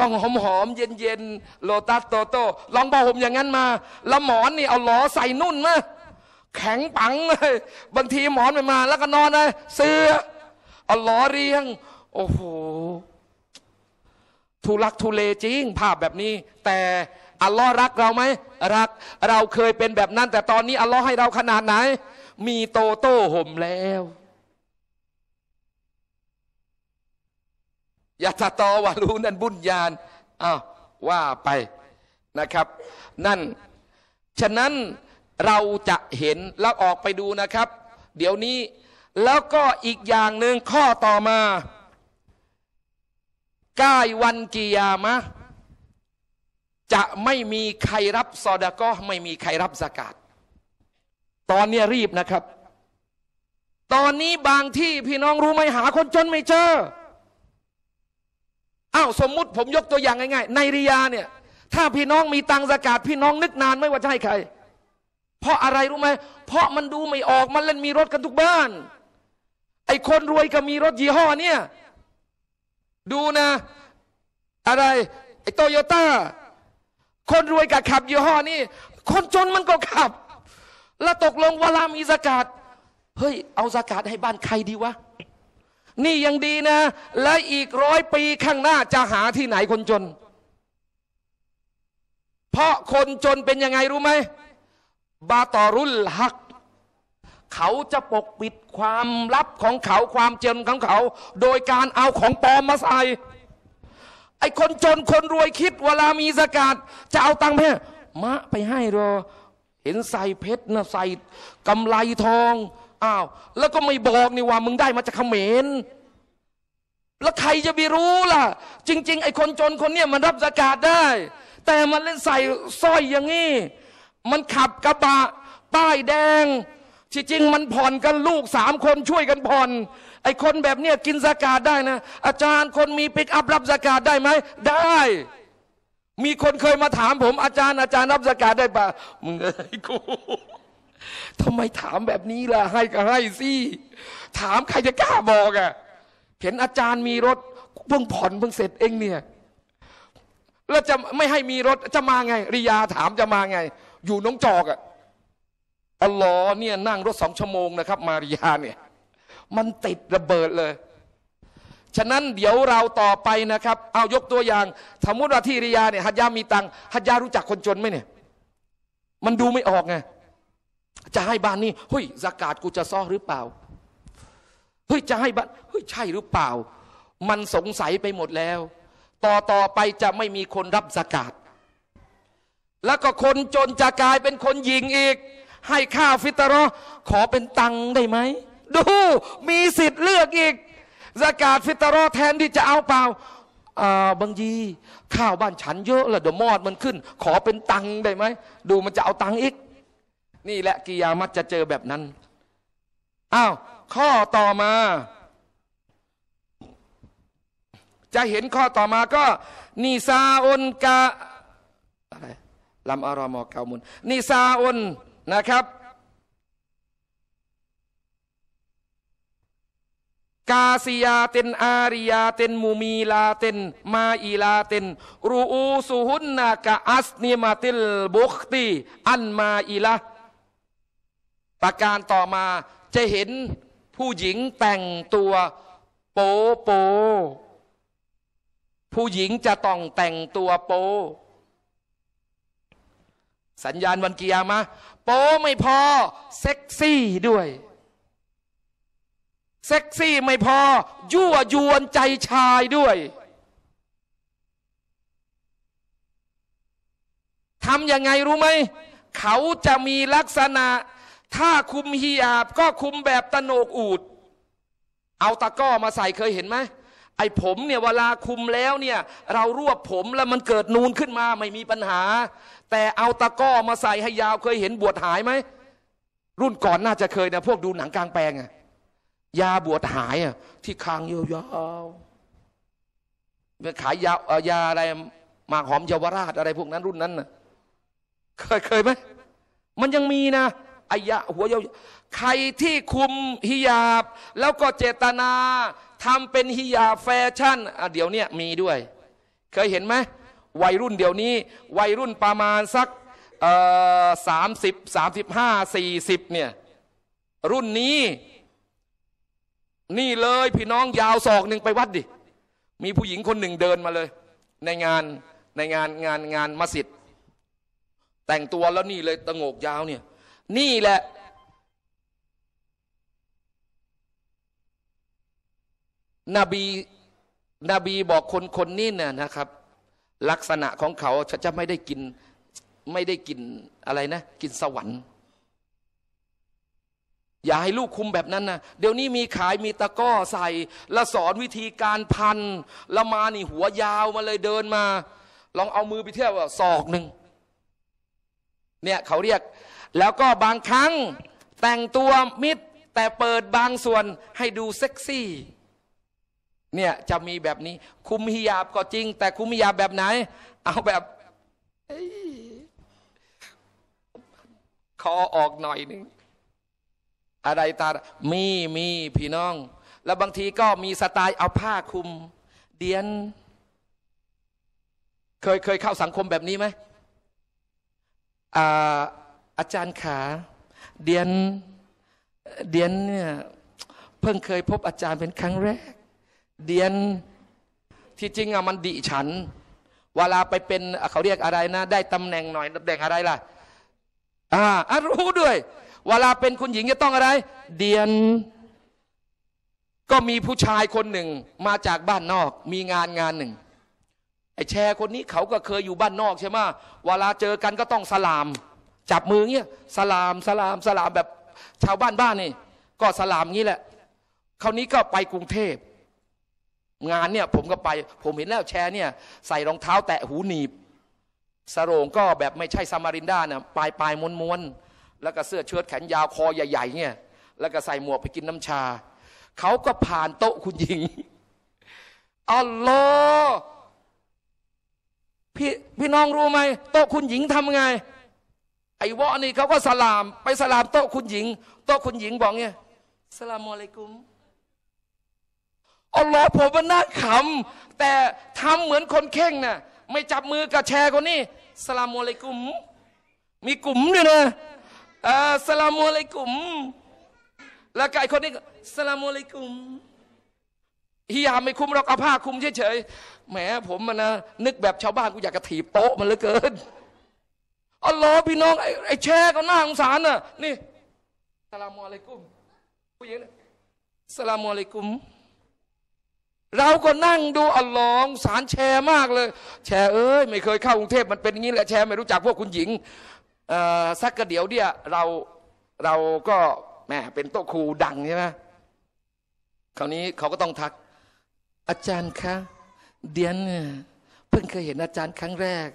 ต้องหอมหอมเย็นเย็นโลตัสโตโต้ลองบอกผมอย่างนั้นมาแล้วหมอนนี่เอาล้อใส่นุ่นมาแข็งปังเลยบางทีหมอนไม่มาแล้วก็นอนเลยเสื้อเอาล้อเรียงโอ้โหทุลักทุเลจริง ภาพแบบนี้ แต่อัลลอฮ์รักเราไหมรัก เราเคยเป็นแบบนั้น แต่ตอนนี้อัลลอฮ์ให้เราขนาดไหน มีโตโต้ห่มแล้วยาตาตอวารู้นั่นบุญญาณอ้าวว่าไปนะครับ นั่น ฉะนั้นเราจะเห็นแล้วออกไปดูนะครับ เดี๋ยวนี้แล้วก็อีกอย่างหนึ่งข้อต่อมาใกล้วันกิยามะจะไม่มีใครรับซอดาก็ไม่มีใครรับสากาศ ตอนนี้รีบนะครับ ตอนนี้บางที่พี่น้องรู้ไหมหาคนจนไม่เจออ้าวสมมุติผมยกตัวอย่างง่ายๆในริยาเนี่ย ถ้าพี่น้องมีตังสกาดพี่น้องนึกนานไม่ว่าจะให้ใคร เพราะอะไรรู้ไหมเพราะมันดูไม่ออกมันเล่นมีรถกันทุกบ้าน ไอ้คนรวยก็มีรถยี่ห้อเนี่ยดูนะ อะไรไอ้โตโยต้าคนรวยกับขับยี่ห้อนี่คนจนมันก็ขับ แล้วตกลงเวลามีสกาดเฮ้ยเอาสกาดให้บ้านใครดีวะนี่ยังดีนะ และอีกร้อยปีข้างหน้าจะหาที่ไหนคนจน เพราะคนจนเป็นยังไงรู้ไหม บาตอรุลฮัก เขาจะปกปิดความลับของเขาความเจนของเขา โดยการเอาของปลอมมาใส่ไอ้คนจนคนรวยคิดเวลามีสกาดจะเอาตังค์ไปมะไปให้รอเห็นใส่เพชรนะใส่กำไลทองอ้าวแล้วก็ไม่บอกนี่ว่ามึงได้มาจากเขมรแล้วใครจะไปรู้ล่ะ จริง ๆ ไอ้คนจนคนเนี้ยมันรับสกาดได้ แต่มันเล่นใส่สร้อยอย่างงี้มันขับกระบะป้ายแดงที่จริงมันผ่อนกันลูกสามคนช่วยกันผ่อนไอ้คนแบบเนี้ยกินสกาดได้นะ อาจารย์คนมีปิกอัพรับสกาดได้ไหมได้ มีคนเคยมาถามผมอาจารย์อาจารย์รับสกาดได้ปะมึงเอ้ยกูทำไมถามแบบนี้ล่ะให้ก็ให้สิ ถามใครจะกล้าบอกอะ่ะเห็นอาจารย์มีรถเพิ่งผ่อนเพิ่งเสร็จเองเนี่ย แล้วจะไม่ให้มีรถจะมาไงริยาถามจะมาไง อยู่น้องจอกอะ่ะอัลลอฮ์เนี่ยนั่งรถสองชั่วโมงนะครับ มาริยาเนี่ย มันติดระเบิดเลย ฉะนั้นเดี๋ยวเราต่อไปนะครับเอายกตัวอย่าง สมมติว่าที่ริยาเนี่ย ฮัจยามีตังฮัจยารู้จักคนจนไหมเนี่ย มันดูไม่ออกไงจะให้บ้านนี้เฮ้ยสากาดกูจะซ้อหรือเปล่าเฮ้ยจะให้บ้านเฮ้ยใช่หรือเปล่า มันสงสัยไปหมดแล้ว ต่อต่อไปจะไม่มีคนรับสากาดแล้วก็คนจนจะกลายเป็นคนหญิงอีก ให้ข้าวฟิตรอขอเป็นตังได้ไหม ดูมีสิทธิ์เลือกอีกสากาดฟิตรอแทนที่จะเอาเปล่าอบางยีข้าวบ้านฉันเยอะแล้วเดี๋ยวมอดมันขึ้น ขอเป็นตังได้ไหมดูมันจะเอาตังอีกนี่แหละกิยามัตจะเจอแบบนั้น อ้าวข้อต่อมา จะเห็นข้อต่อมาก็ นิซาอุนกาอะไรลำอารอมอกามุน นิซาอุนนะครับกาซิยาเตนอาริยาเตนมูมีลาเตนมาอีลาเตนรูอูสุหุนนากะอัสนิมาติลบุคตีอันมาอีละประการต่อมาจะเห็นผู้หญิงแต่งตัวโปโปผู้หญิงจะต้องแต่งตัวโป๊ สัญญาณวันกียามะ โป๊ไม่พอเซ็กซี่ด้วย เซ็กซี่ไม่พอ ยั่วยวนใจชายด้วยทำยังไงรู้ไหม เขาจะมีลักษณะถ้าคุมฮิยาบก็คุมแบบตะโนกอูด เอาตะก้อมาใส่เคยเห็นไหม ไอ้ผมเนี่ยเวลาคุมแล้วเนี่ย เรารวบผมแล้วมันเกิดนูนขึ้นมาไม่มีปัญหา แต่เอาตะก้อมาใส่ให้ยาวเคยเห็นบวชหายไหมรุ่นก่อนน่าจะเคยนะพวกดูหนังกลางแปลงอะยาบวชหายอะที่คางยาวๆไปขายยายาอะไรมาหอมเยาวราชอะไรพวกนั้นรุ่นนั้นนะเคยเคยไหมมันยังมีนะอายะหัวยาวใครที่คุมฮิญาบ แล้วก็เจตนาทำเป็นฮิญาบแฟชั่นเดี๋ยวนี้มีด้วย เคยเห็นไหมวัยรุ่นเดี๋ยวนี้ วัยรุ่นประมาณสักสามสิบสามสิบห้าสี่สิบเนี่ย รุ่นนี้ นี่เลยพี่น้องยาวศอกหนึ่งไปวัดดิ มีผู้หญิงคนหนึ่งเดินมาเลย ในงานในงานงานงานมัสยิดแต่งตัวแล้วนี่เลยตะโงกยาวเนี่ยนี่แหละนบีนบีบอกคนคนนี้นะนะครับ ลักษณะของเขาจะจะไม่ได้กิน ไม่ได้กินอะไรนะ กินสวรรค์ อย่าให้ลูกคุมแบบนั้นนะ เดี๋ยวนี้มีขายมีตะก้อใส่ ละสอนวิธีการพันละมานี่หัวยาวมาเลยเดินมา ลองเอามือไปเที่ยวสอกหนึ่งเนี่ย เขาเรียกแล้วก็บางครั้ง แต่งตัวมิด แต่เปิดบางส่วนให้ดูเซ็กซี่ เนี่ยจะมีแบบนี้ คุมฮิยาบก็จริง แต่คุมฮิยาบแบบไหน เอาแบบคอออกหน่อยหนึ่งอะไรตา มีมีพี่น้อง แล้วบางทีก็มีสไตล์เอาผ้าคลุมเดียน เคยเคยเข้าสังคมแบบนี้ไหมอ่าอาจารย์ขา เดียนเดียนเนี่ยเพิ่งเคยพบอาจารย์เป็นครั้งแรก เดียนที่จริงอะมันดิฉัน เวลาไปเป็นเขาเรียกอะไรนะ ได้ตำแหน่งหน่อยตำแหน่งอะไรล่ะอ่าอารู้ด้วย เวลาเป็นคุณหญิงจะต้องอะไร เดียน ก็มีผู้ชายคนหนึ่งมาจากบ้านนอก มีงานงานหนึ่ง ไอ้แชร์คนนี้เขาก็เคยอยู่บ้านนอกใช่ไหมเวลาเจอกันก็ต้องสลามจับมือเงี้ยสลามสลามสลามแบบชาวบ้านบ้านนี่ก็สลามงี้แหละคราวนี้ก็ไปกรุงเทพ งานเนี่ย ผมก็ไปผมเห็นแล้วแชร์เนี่ย ใส่รองเท้าแตะหูหนีบ สโรงก็แบบไม่ใช่ซามารินดาเนี่ยปลายปลายม้วน ๆ แล้วก็เสื้อเชิ้ตแขนยาวคอใหญ่ ๆเนี่ยแล้วก็ใส่หมวกไปกินน้ำชา เขาก็ผ่านโต๊ะคุณหญิง อัลลอฮ์พี่พี่น้องรู้ไหม โต๊ะคุณหญิงทำไงไอ้วอนี่เขาก็สลามไปสลามโต๊ะคุณหญิงโต๊ะคุณหญิงบอกเนี่ยสลามอะไรกุมอัลลอฮ์ผมมันน่าขำแต่ทำเหมือนคนเข่งนะ่ะไม่จับมือกับแชร์คนนี้สลามอะไรกุม มีกลุ่มด้วยนะอ่าสลามอะไรกุม แล้วไก่คนนี้สลามอะไรกุมฮิยามไม่คุมเราเอาผ้าคุมเฉยๆแหมผมมันนะนึกแบบชาวบ้านกูอยากกระถีบโต๊ะ มันเหลือเกินอัลลอฮ์พี่น้องไอ้ไอ้แช่ก็น่าสงสารน่ะนี่สลามอะัยกุมผู้หญิงสลามอะัยกุม เราก็นั่งดูอัลลอฮ์สารแชร์มากเลย แชร์เอ้ยไม่เคยเข้ากรุงเทพมันเป็นอย่างนี้แหละแชร์ไม่รู้จักพวกคุณหญิงสักกระเดี๋ยวเดียเราเราก็แหมเป็นโต๊ะครูดังใช่ไหมคราวนี้เขาก็ต้องทัก อาจารย์คะเดียนเพิ่งเคยเห็นอาจารย์ครั้งแรก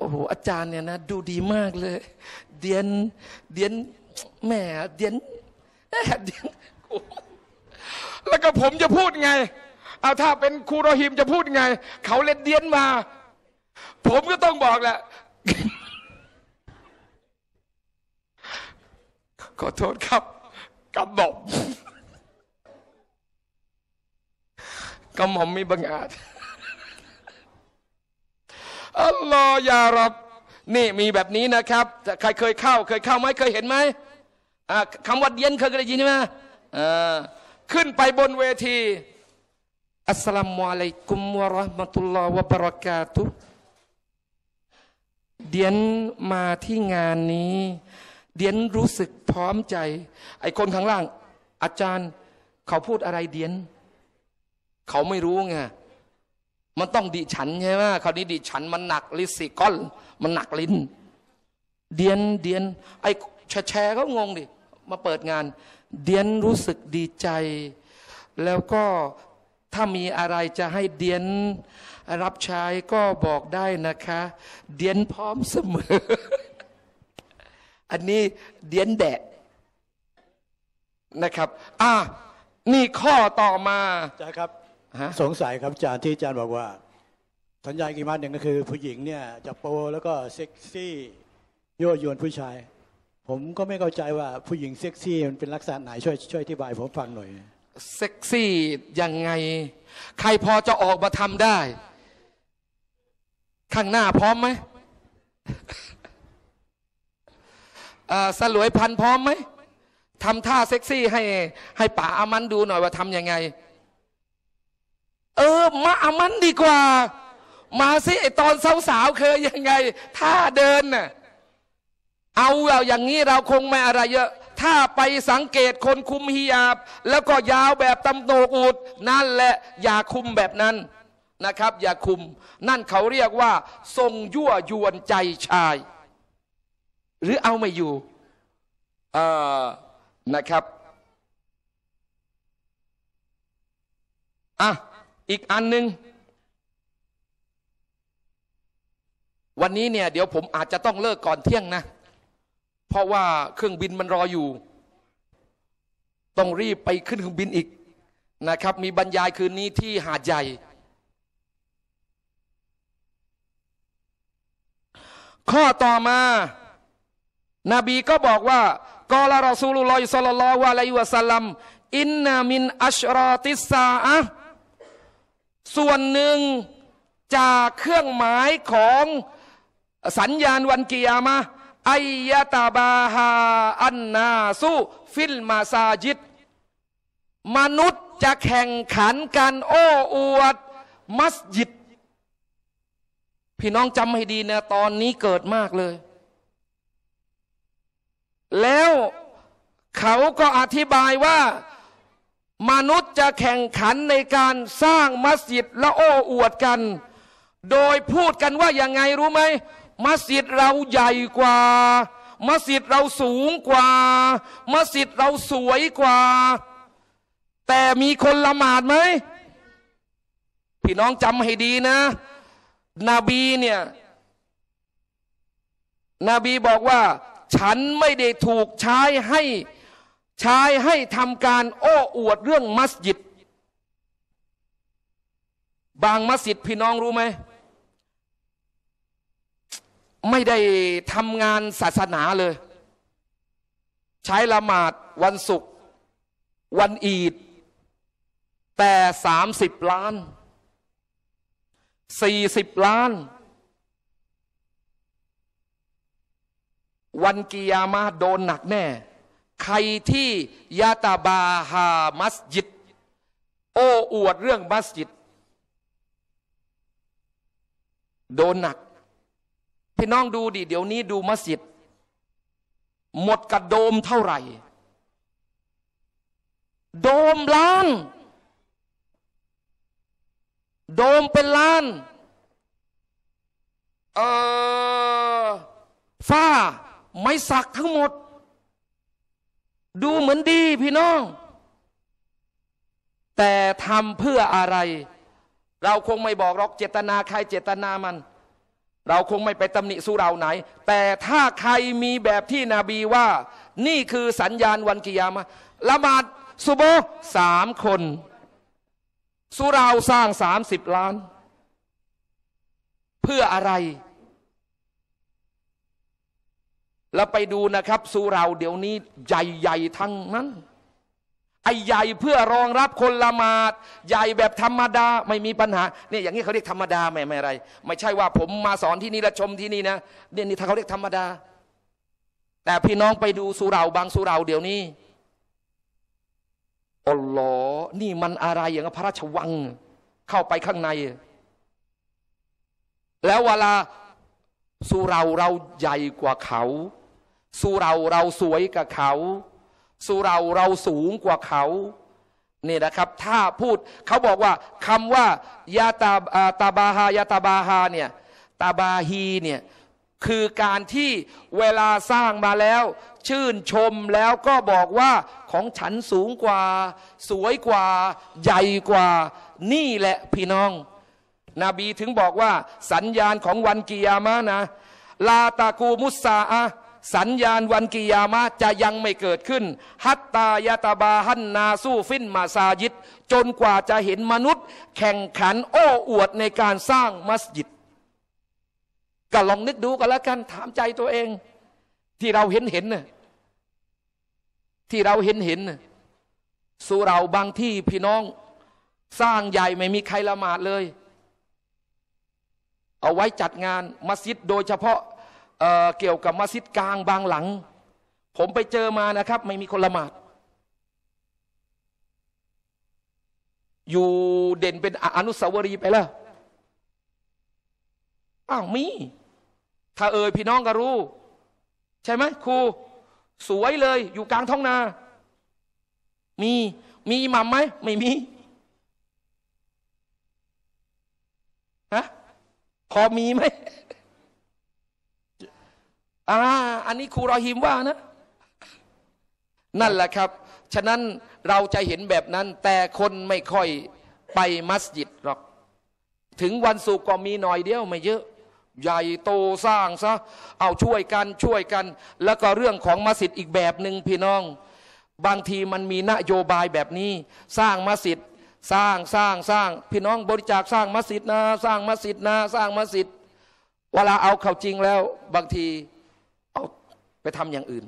โอ้โหอาจารย์เนี่ยนะ ดูดีมากเลย เดียน เดียนแหมเดียนแหมเดียนแล้วก็ผมจะพูดไงเอาถ้าเป็นครูโรฮิมจะพูดไง เขาเล่นเดียนมา ผมก็ต้องบอกแหละขอโทษครับกระหม่อมกระหม่อมมีบังอาจอัลลอฮ์ยารับนี่มีแบบนี้นะครับใครเคยเข้า เคยเข้าไหมเคยเห็นไหมคำว่าเย็นเคยได้ยินไหมขึ้นไปบนเวทีอัสลามุอะลัยกุมวะราะมะตุลลอฮ์วะบะเราะกาตุเดียนมาที่งานนี้ เดียนรู้สึกพร้อมใจ ไอ้คนข้างล่าง อาจารย์เขาพูดอะไรเดียน เขาไม่รู้ไงมันต้องดิฉันใช่ไหมคราวนี้ดิฉันมันหนักลิสิก้อน มันหนักลิ้น เดียนเดียน ไอ้ แชร์เขางงดิ มาเปิดงาน เดียนรู้สึกดีใจ แล้วก็ถ้ามีอะไรจะให้เดียนรับใช้ก็บอกได้นะคะ เดียนพร้อมเสมออันนี้เดียนแดดนะครับ อ่านี่ข้อต่อมาจ้ะครับสงสัยครับอาจารย์ที่อาจารย์บอกว่า สัญญากิมาหนึ่งก็คือ ผู้หญิงเนี่ยจะโปแล้วก็เซ็กซี่ยั่วยวนผู้ชาย ผมก็ไม่เข้าใจว่าผู้หญิงเซ็กซี่ มันเป็นลักษณะไหนช่วยช่วยอธิบายผมฟังหน่อยเซ็กซี่ยังไง ใครพอจะออกมาทำได้ข้างหน้าพร้อมไหมสลวยพันพร้อมไหมทำท่าเซ็กซี่ ให้ ให้ป๋าอามันดูหน่อยว่าทำยังไงเออมาอามันดีกว่า มาสิไอตอนสาวๆเคยยังไง ถ้าเดินน่ะเอาเอาอย่างนี้ เราคงไม่อะไรเยอะ ถ้าไปสังเกตคนคุมฮิยาบ แล้วก็ยาวแบบตำโนกูดนั่นแหละ อย่าคุมแบบนั้นนะครับ อย่าคุม นั่นเขาเรียกว่า ทรงยั่วยวนใจชาย หรือเอาไม่อยู่นะครับ อ่ะอีกอันหนึ่งวันนี้เนี่ย เดี๋ยวผมอาจจะต้องเลิกก่อนเที่ยงนะ เพราะว่าเครื่องบินมันรออยู่ ต้องรีบไปขึ้นเครื่องบินอีก นะครับ มีบรรยายคืนนี้ที่หาดใหญ่ข้อต่อมา นาบีก็บอกว่า กอลารอซูลุลอยซอลลอวะลัยวะสัลลัมอินนามินอัชรอติสซาอะส่วนหนึ่งจากเครื่องหมายของสัญญาณวันกิยามะไอยะตาบาฮาอันนาสู้ฟิลมาซาจิต มนุษย์จะแข่งขันกัน โอ้อวดมัสยิดพี่น้องจำให้ดีนะตอนนี้เกิดมากเลย แล้วเขาก็อธิบายว่ามนุษย์จะแข่งขันในการสร้างมัสยิด และโอ้อวดกัน โดยพูดกันว่าอย่างไงรู้ไหมมัสยิดเราใหญ่กว่ามัสยิดเราสูงกว่ามัสยิดเราสวยกว่า แต่มีคนละหมาดไหมพี่น้องจำให้ดีนะนบีเนี่ยนบีบอกว่า ฉันไม่ได้ถูกใช้ให้ชายให้ทำการโอ้อวดเรื่องมัสยิดบางมัสยิดพี่น้องรู้ไหมไม่ได้ทำงานศาสนาเลย ใช้ละหมาดวันศุกร์วันอีด แต่สามสิบล้านสี่สิบล้าน วันกิยามาโดนหนักแน่ใครที่ยาตาบาฮามัสยิดโอ้อวดเรื่องมัสยิดโดนหนัก พี่น้องดูดิเดี๋ยวนี้ดูมัสยิดหมดกระโดมเท่าไหร่ โดมล้าน โดมเป็นล้านเออฝ้า ไม้สักทั้งหมดดูเหมือนดีพี่น้อง แต่ทำเพื่ออะไร เราคงไม่บอกหรอกเจตนา ใครเจตนามัน เราคงไม่ไปตำหนิสู้เราไหน แต่ถ้าใครมีแบบที่นบีว่า นี่คือสัญญาณวันกิยามะ ละหมาดสุโบสามคน สุราสร้างสามสิบล้าน เพื่ออะไรล้วไปดูนะครับสุราเดี๋ยวนี้ ใหญ่ๆทั้งนั้น ไอ้ใหญ่เพื่อรองรับคนละมาด ใหญ่แบบธรรมดาไม่มีปัญหาเนี่ยอย่างนี้เขาเรียกธรรมดาไม่ไม่อะไรไม่ใช่ว่าผมมาสอนที่นี่และชมที่นี่นะเนี่ยนี่ถ้าเขาเรียกธรรมดา แต่พี่น้องไปดูสุราบางสุราเดี๋ยวนี้อัลลอฮ์นี่มันอะไร อย่างพระราชวังเข้าไปข้างใน แล้วเวลาสุราเราใหญ่กว่าเขาสู้เราเราสวยกว่าเขา สู้เราเราสูงกว่าเขาเนี่ยนะครับ ถ้าพูดเขาบอกว่าคำว่ายาตาตาบาฮายาตาบาฮาเนี่ยตาบาฮีเนี่ยคือการที่เวลาสร้างมาแล้ว ชื่นชมแล้วก็บอกว่าของฉันสูงกว่า สวยกว่า ใหญ่กว่านี่แหละพี่น้องนบีถึงบอกว่าสัญญาณของวันกิยามะนะลาตากูมุสซาอะสัญญาณวันกิยามะจะยังไม่เกิดขึ้น ฮัตตายาตาบาฮันนาสู้ฟินมาซายิดจนกว่าจะเห็นมนุษย์ แข่งขัน โอ้อวดในการสร้างมัสยิดก็ลองนึกดูกันแล้วกัน ถามใจตัวเอง ที่เราเห็นเห็นน่ยที่เราเห็นเห็นน่สุเราบางที่พี่น้องสร้างใหญ่ไม่มีใครละหมาดเลย เอาไว้จัดงานมัสยิดโดยเฉพาะเเกี่ยวกับมัสยิดกลางบางหลัง ผมไปเจอมานะครับ ไม่มีคนละหมาด อยู่เด่นเป็นอนุสาวรีย์ไปแล้วอ้าวมี ถ้าเอ่ยพี่น้องก็รู้ ใช่ไหมครูสวยเลย อยู่กลางท้องนา มี มีหมัมไหม ไม่มีฮะพอมีไหมอ่าอันนี้ครูรอฮิมว่านะ นั่นแหละครับ ฉะนั้นเราจะเห็นแบบนั้น แต่คนไม่ค่อยไปมัสยิดหรอก ถึงวันศุกร์ก็มีหน่อยเดียวไม่เยอะ ใหญ่โตสร้างซะ เอาช่วยกันช่วยกัน แล้วก็เรื่องของมัสยิดอีกแบบหนึ่งพี่น้อง บางทีมันมีนโยบายแบบนี้ สร้างมัสยิด สร้างสร้างสร้าง พี่น้องบริจาคสร้างมัสยิดนะสร้างมัสยิดนะสร้างมัสยิด เวลาเอาเข้าจริงแล้วบางทีไปทำอย่างอื่น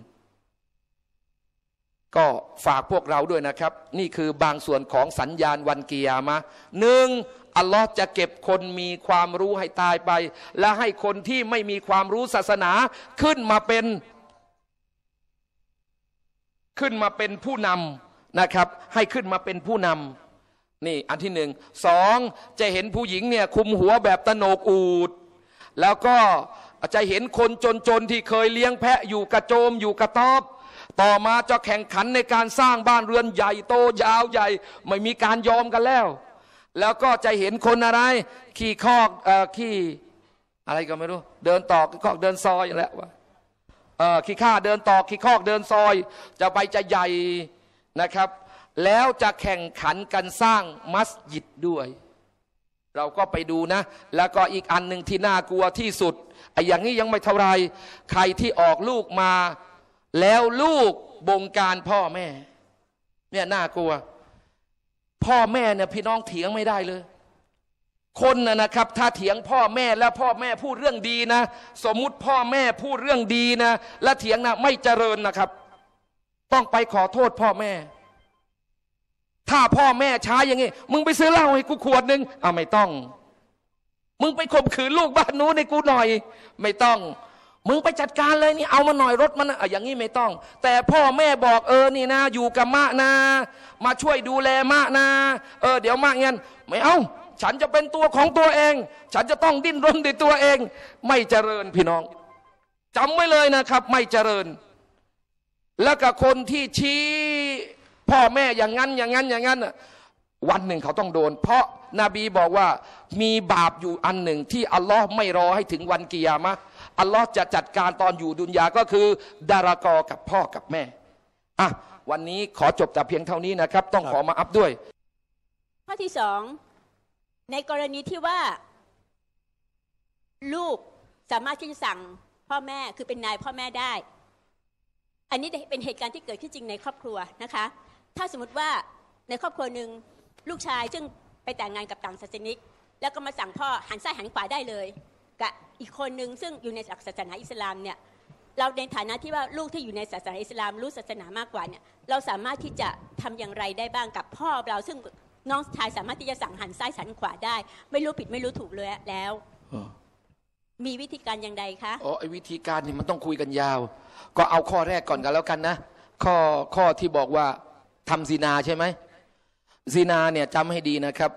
ก็ฝากพวกเราด้วยนะครับ นี่คือบางส่วนของสัญญาณวันกิยามะหนึ่งอัลลอฮ์จะเก็บคนมีความรู้ให้ตายไป และให้คนที่ไม่มีความรู้ศาสนา ขึ้นมาเป็นขึ้นมาเป็นผู้นำนะครับ ให้ขึ้นมาเป็นผู้นำนี่อันที่หนึ่งสองจะเห็นผู้หญิงเนี่ยคุมหัวแบบตโนกอูดแล้วก็อาจจะเห็นคนจนๆ ที่เคยเลี้ยงแพะอยู่กระโจมอยู่กระตอบ ต่อมาจะแข่งขันในการสร้างบ้านเรือนใหญ่โตยาวใหญ่ ไม่มีการยอมกันแล้ว แล้วก็จะเห็นคนอะไร ขี่คอกอขี่อะไรก็ไม่รู้ เดินตอกคอกเดินซอยอย่างแล้วว่ขี่ข้าเดินตอกขี่คอกเดินซอย จะไปจะใหญ่นะครับ แล้วจะแข่งขันกันสร้างมัสยิดด้วย เราก็ไปดูนะ แล้วก็อีกอันหนึ่งที่น่ากลัวที่สุดไอ้อย่างนี้ยังไม่เท่าไรใครที่ออกลูกมา แล้วลูกบงการพ่อแม่เนี่ยน่ากลัว พ่อแม่เนี่ย พี่น้องเถียงไม่ได้เลย คนนะนะครับ ถ้าเถียงพ่อแม่แล้วพ่อแม่พูดเรื่องดีนะ สมมุติพ่อแม่พูดเรื่องดีนะ และเถียงนะไม่เจริญนะครับ ต้องไปขอโทษพ่อแม่ ถ้าพ่อแม่ช้าอย่างงี้มึงไปซื้อเหล้าให้กูขวดนึงเอาไม่ต้องมึงไปข่มขืนลูกบ้านนู้นในกูหน่อย ไม่ต้อง มึงไปจัดการเลยนี่เอามาหน่อยรถมันอะอย่างนี้ไม่ต้อง แต่พ่อแม่บอก เออนี่นะ อยู่กับมะนะมาช่วยดูแลมะนะเออเดี๋ยวมะเงี้ยไม่เอา ฉันจะเป็นตัวของตัวเอง ฉันจะต้องดิ้นรนด้วยตัวเอง ไม่เจริญพี่น้องจำไว้เลยนะครับ ไม่เจริญ แล้วกับคนที่ชี้ พ่อแม่อย่างนั้นอย่างนั้น อย่างนั้นวันหนึ่งเขาต้องโดน เพราะนาบีบอกว่ามีบาปอยู่อันหนึ่ง ที่อัลลอฮ์ไม่รอให้ถึงวันกิยามะอัลลอฮ์จะจัดการตอนอยู่ดุนยา ก็คือ ดารากอ กับพ่อกับแม่ อ่ะ วันนี้ขอจบแต่เพียงเท่านี้นะครับ ต้องขอมาอัพด้วย ข้อที่สอง ในกรณีที่ว่า ลูกสามารถที่จะสั่งพ่อแม่คือเป็นนายพ่อแม่ได้ อันนี้เป็นเหตุการณ์ที่เกิดขึ้นจริงในครอบครัวนะคะ ถ้าสมมติว่าในครอบครัวหนึ่งลูกชายซึ่งไปแต่งงานกับต่างศาสนิก แล้วก็มาสั่งพ่อหันซ้ายหันขวาได้เลยกับอีกคนหนึ่งซึ่งอยู่ในศาสนาอิสลามเนี่ย เราในฐานะที่ว่าลูกที่อยู่ในศาสนาอิสลามรู้ศาสนามากกว่าเนี่ย เราสามารถที่จะทำอย่างไรได้บ้างกับพ่อเราซึ่งน้องชายสามารถที่จะสั่งหันซ้ายหันขวาได้ ไม่รู้ผิดไม่รู้ถูกเลยแล้วมีวิธีการอย่างไรคะอ๋อไอ้วิธีการนี่มันต้องคุยกันยาว ก็เอาข้อแรกก่อนกันแล้วกันนะข้อข้อที่บอกว่าทำซีนาใช่ไหมซินาเนี่ยจำให้ดีนะครับ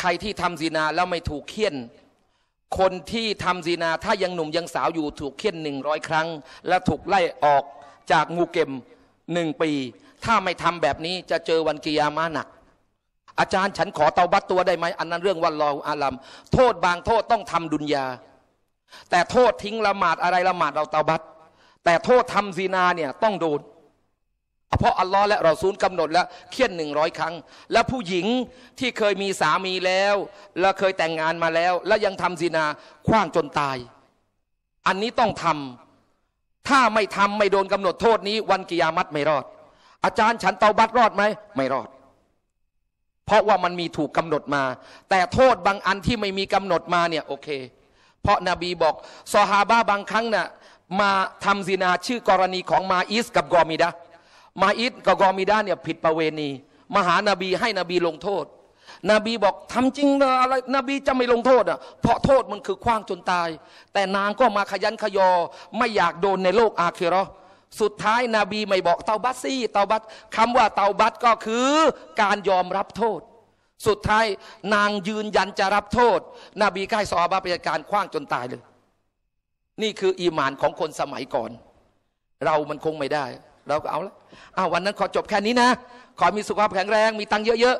ใครที่ทำซินาแล้วไม่ถูกเคี่ยนคนที่ทำซินาถ้ายังหนุ่มยังสาวอยู่ถูกเคี่ยนหนึ่งร้อยครั้ง และถูกไล่ออกจากงูเก็มหนึ่งปี ถ้าไม่ทำแบบนี้จะเจอวันกิยามาหนักอาจารย์ฉันขอเตาบัตตัวได้ไหมอันนั้นเรื่องวันรออาลัมโทษบางโทษต้องทำดุนยาแต่โทษทิ้งละหมาดอะไรละหมาดเราเตาบัตแต่โทษทำซีนาเนี่ยต้องโดนเพราะอัลลอฮ์และรอซูลกำหนด แล้วเคี่ยนหนึ่งร้อยครั้ง และผู้หญิงที่เคยมีสามีแล้ว และเคยแต่งงานมาแล้ว และยัง ทำซินาคว้างจนตาย อันนี้ต้องทำ ถ้าไม่ทำ ไม่โดน กำหนดโทษนี้ วันกิยามัตไม่รอด อาจารย์ฉันเตาบัตรรอดไหม ไม่รอด เพราะว่ามันมีถูก กำหนดมา แต่โทษบางอันที่ไม่มีกำหนดมาเนี่ยโอเคเพราะนาบีบอกซอฮาบะบางครั้งนะ่ะมาทำซินาชื่อกรณีของมาอิสกับกอมิดะมาอิดกับกอมิดาเนี่ยผิดประเวณีมหานบีให้นบีลงโทษนบีบอกทำจริงนะอะไรนบีจะไม่ลงโทษอ่ะเพราะโทษมันคือคว้างจนตาย แต่นางก็มาขยันขยอ ไม่อยากโดนในโลก อาเีรอสุดท้ายนาบีไม่บอก เตาบัตซี่ เตาบัตคำว่าเตาบัตก็คือการยอมรับโทษ สุดท้ายนางยืนยันจะรับโทษนบีก็ให้ซอบาป็นการคว้างจนตายเลย นี่คืออีหมานของคนสมัยก่อน เรามันคงไม่ได้เราก็เอาละอ้าววันนั้นขอจบแค่นี้นะ ขอมีสุขภาพแข็งแรง มีตังค์เยอะ